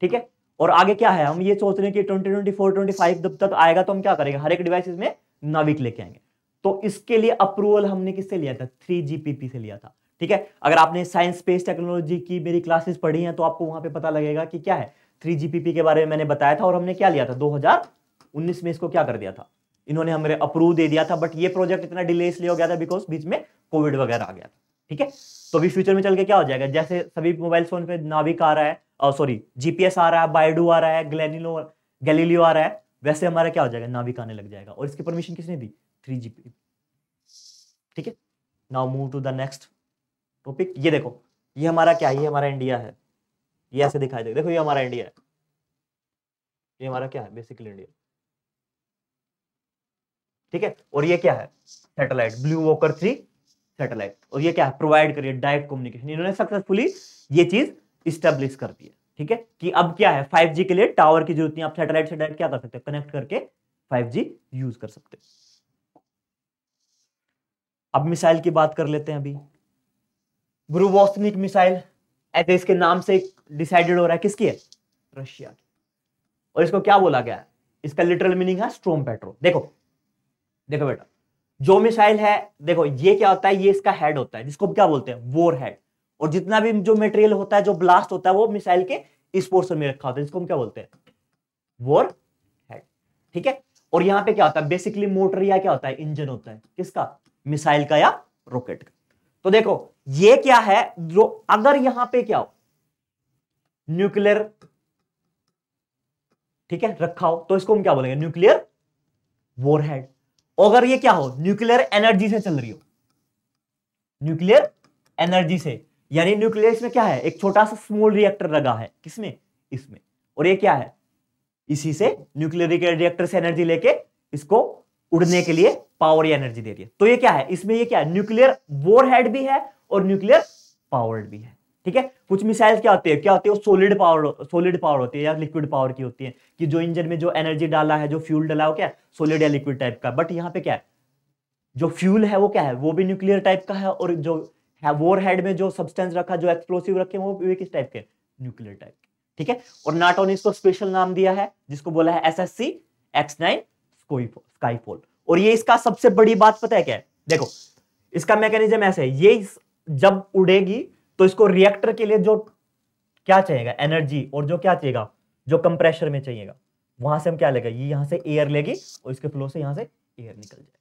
ठीक है और आगे क्या है हम ये सोच रहे हैं कि 2024 फाइव जब तक आएगा तो हम क्या करेंगे हर एक डिवाइस में नाविक लेके आएंगे तो इसके लिए अप्रूवल हमने किससे लिया था थ्री जीपीपी से लिया था ठीक है अगर आपने साइंस स्पेस टेक्नोलॉजी की मेरी क्लासेस पढ़ी हैं तो आपको वहां पे पता लगेगा कि क्या है थ्री जीपीपी के बारे में मैंने बताया था और हमने क्या लिया था उन्नीस में इसको क्या कर दिया था इन्होंने हमें अप्रूव दे दिया था बट ये प्रोजेक्ट इतना डिले इसलिए हो गया था बिकॉज बीच में कोविड वगैरह आ गया था ठीक है तो अभी फ्यूचर में चल के क्या हो जाएगा जैसे सभी मोबाइल फोन पे नाविक आ रहा है सॉरी जीपीएस आ रहा है बायडू आ रहा है ग्लेनिलो गैलीलियो आ रहा है वैसे हमारा क्या हो जाएगा नाविक आने लग जाएगा और इसकी परमिशन किसने दी थ्री जी ठीक है now move to the next topic ये देखो ये हमारा क्या है ये हमारा इंडिया है ये ऐसे दिखाई देगा देखो ये हमारा इंडिया है ये हमारा क्या है बेसिकली इंडिया ठीक है और ये क्या है satellite Blue Walker three satellite और ये क्या प्रोवाइड करिए डायरेक्ट कम्युनिकेशन इन्होंने सक्सेसफुली ये चीज स्टेब्लिश कर दी है ठीक है कि अब क्या है 5G के लिए टावर की जरूरत नहीं आप सैटेलाइट से डायरेक्ट क्या कर सकते हैं कनेक्ट करके 5G यूज कर सकते हो अब मिसाइल की बात कर लेते हैं अभी ब्रूवोस्निक मिसाइल ऐसे इसके नाम से डिसाइडेड हो रहा है किसकी है रशिया की और इसको क्या बोला गया है इसका लिटरल मीनिंग है स्ट्रोम पेट्रोल देखो देखो बेटा जो मिसाइल है देखो ये क्या होता है ये इसका हेड होता है जिसको हम क्या बोलते हैं वोर हेड और जितना भी जो मेटेरियल होता है जो ब्लास्ट होता है वो मिसाइल के इस पोर्सन में रखा होता है जिसको हम क्या बोलते हैं वोर हेड ठीक है और यहां पे क्या होता है बेसिकली मोटर या क्या होता है इंजन होता है किसका मिसाइल का या रॉकेट का तो देखो ये क्या है जो अगर यहां पे क्या हो न्यूक्लियर ठीक है रखा हो तो इसको हम क्या बोलेंगे न्यूक्लियर वॉरहेड अगर ये क्या हो न्यूक्लियर एनर्जी से चल रही हो न्यूक्लियर एनर्जी से यानी न्यूक्लियर में क्या है एक छोटा सा स्मॉल रिएक्टर लगा है किसमें इसमें और ये क्या है इसी से न्यूक्लियर रिएक्टर से एनर्जी लेके इसको उड़ने के लिए पावर या एनर्जी दे रही है तो ये क्या है इसमें ये क्या है न्यूक्लियर वोर हेड भी है और न्यूक्लियर पावर्ड भी है ठीक है कुछ मिसाइल क्या होते हैं क्या होते हैं सोलिड पावर सोलिड पावर होती है या लिक्विड पावर की होती है कि जो इंजन में जो एनर्जी डाला है जो फ्यूल डाला हो क्या सोलिड या लिक्विड टाइप का बट यहाँ पे क्या है जो फ्यूल है वो क्या है वो भी न्यूक्लियर टाइप का है और जो है वोर हेड में जो सब्सटेंस रखा जो एक्सप्लोसिव रखे वो भी किस टाइप के न्यूक्लियर टाइप ठीक है और नाटो ने इसको स्पेशल नाम दिया है जिसको बोला है S S C X nine Skyfall और ये इसका सबसे बड़ी बात पता है क्या है देखो इसका मैकेनिज्म ऐसा है ये जब उड़ेगी तो इसको रिएक्टर के लिए जो क्या चाहिएगा एनर्जी और जो क्या चाहिएगा जो कंप्रेशर में चाहिएगा वहां से हम क्या लेगा ये यहां से एयर लेगी और इसके फ्लो से यहां से एयर निकल जाएगा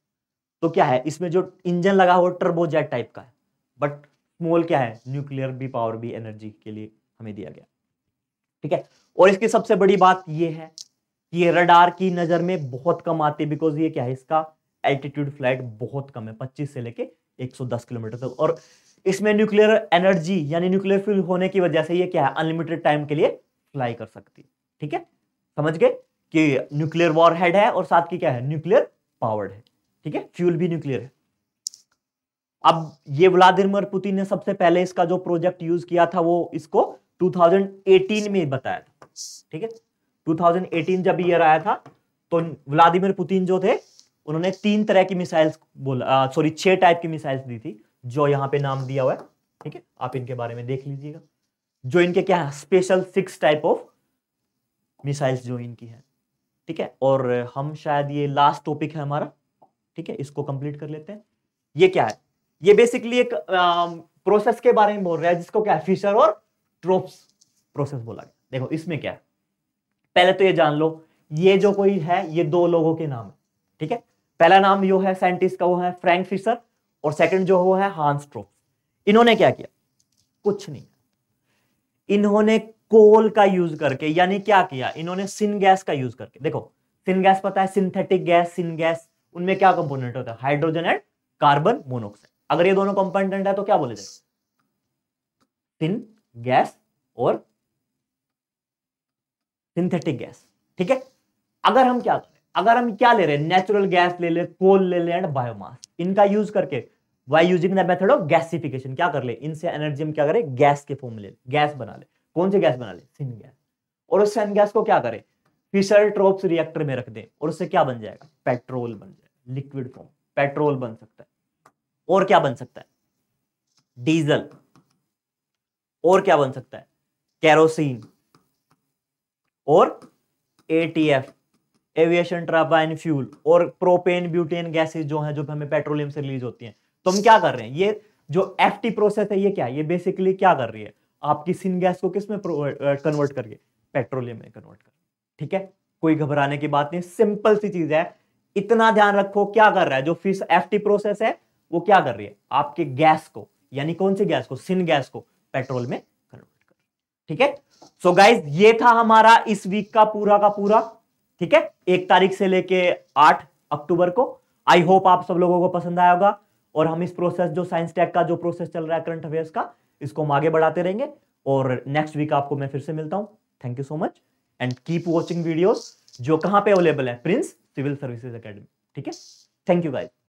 तो क्या है इसमें जो इंजन लगा हुआ टर्बोजेट टाइप का है बट मोल क्या है न्यूक्लियर भी पावर भी एनर्जी के लिए हमें दिया गया ठीक है और इसकी सबसे बड़ी बात यह है कि ये रडार की नजर में बहुत कम आती है बिकॉज ये क्या है इसका एल्टीट्यूड फ्लाइट बहुत कम है 25 से लेके 110 किलोमीटर तक और इसमें न्यूक्लियर एनर्जी यानी न्यूक्लियर फ्यूल होने की वजह से ये क्या है अनलिमिटेड टाइम के लिए फ्लाई कर सकती है ठीक है समझ गए कि न्यूक्लियर वॉर हेड है और साथ की क्या है न्यूक्लियर पावर्ड है ठीक है फ्यूल भी न्यूक्लियर है अब ये व्लादिमिर पुतिन ने सबसे पहले इसका जो प्रोजेक्ट यूज किया था वो इसको 2018 में बताया था ठीक है 2018 जब ईयर आया था तो व्लादिमिर पुतिन जो थे उन्होंने तीन तरह की मिसाइल्स बोला सॉरी छह टाइप की मिसाइल्स दी थी जो यहाँ पे नाम दिया हुआ है ठीक है आप इनके बारे में देख लीजिएगा जो इनके क्या है special six type of missiles जो इनकी है ठीक है और हम शायद ये लास्ट टॉपिक है हमारा ठीक है इसको कंप्लीट कर लेते हैं ये क्या है ये बेसिकली एक प्रोसेस के बारे में बोल रहा है जिसको क्या है फिशर और ट्रोप्स प्रोसेस बोला गया देखो इसमें क्या है पहले तो ये जान लो ये जो कोई है ये दो लोगों के नाम है ठीक है पहला नाम जो है साइंटिस्ट का वो है फ्रैंक फिशर और सेकंड जो वो है हांस ट्रोफ इन्होंने क्या किया कुछ नहीं इन्होंने कोल का यूज करके यानी क्या किया इन्होंने सिन गैस का यूज करके देखो सिन गैस पता है सिंथेटिक गैस सिन गैस उनमें क्या कंपोनेंट होता है हाइड्रोजन एंड कार्बन मोनोक्साइड अगर ये दोनों कंपोनेंट है तो क्या बोले जाएगा सिन गैस और सिंथेटिक गैस ठीक है अगर हम क्या करें अगर हम क्या ले रहे हैं नेचुरल गैस ले ले कोल ले ले एंड बायोमास इनका यूज करके by using the method of gasification क्या कर ले इनसे एनर्जी हम क्या करें गैस के फॉर्म ले गैस बना ले कौन से गैस बना ले सिन गैस और उस सिन गैस को क्या करें फिशर ट्रोप्स रिएक्टर में रख दें और उससे क्या बन जाएगा पेट्रोल बन जाएगा लिक्विड फॉर्म पेट्रोल बन सकता है और क्या बन सकता है डीजल और क्या बन सकता है कैरोसिन और एटीएफ एविएशन ट्राबाइन फ्यूल और प्रोपेन ब्यूटेन गैसेज जो है जो हमें पेट्रोलियम से रिलीज होती है तो हम क्या कर रहे हैं ये जो एफ प्रोसेस है ये क्या ये बेसिकली क्या कर रही है आपकी सिन गैस को किस में कन्वर्ट करके पेट्रोलियम में कन्वर्ट कर ठीक है कोई घबराने की बात नहीं सिंपल सी चीज है इतना ध्यान रखो क्या कर रहा है जो फिस एफ प्रोसेस है वो क्या कर रही है आपके गैस को यानी कौन सी गैस को सिन गैस को पेट्रोल में कन्वर्ट कर ठीक है सो so गाइज ये था हमारा इस वीक का पूरा का पूरा ठीक है एक तारीख से लेके आठ अक्टूबर को आई होप आप सब लोगों को पसंद आया होगा और हम इस प्रोसेस जो साइंस टैग का जो प्रोसेस चल रहा है करंट अफेयर्स का इसको हम आगे बढ़ाते रहेंगे और नेक्स्ट वीक आपको मैं फिर से मिलता हूँ thank you so much and keep watching videos जो कहां पे अवेलेबल है प्रिंस सिविल सर्विसेज अकेडमी ठीक है थैंक यू गाइज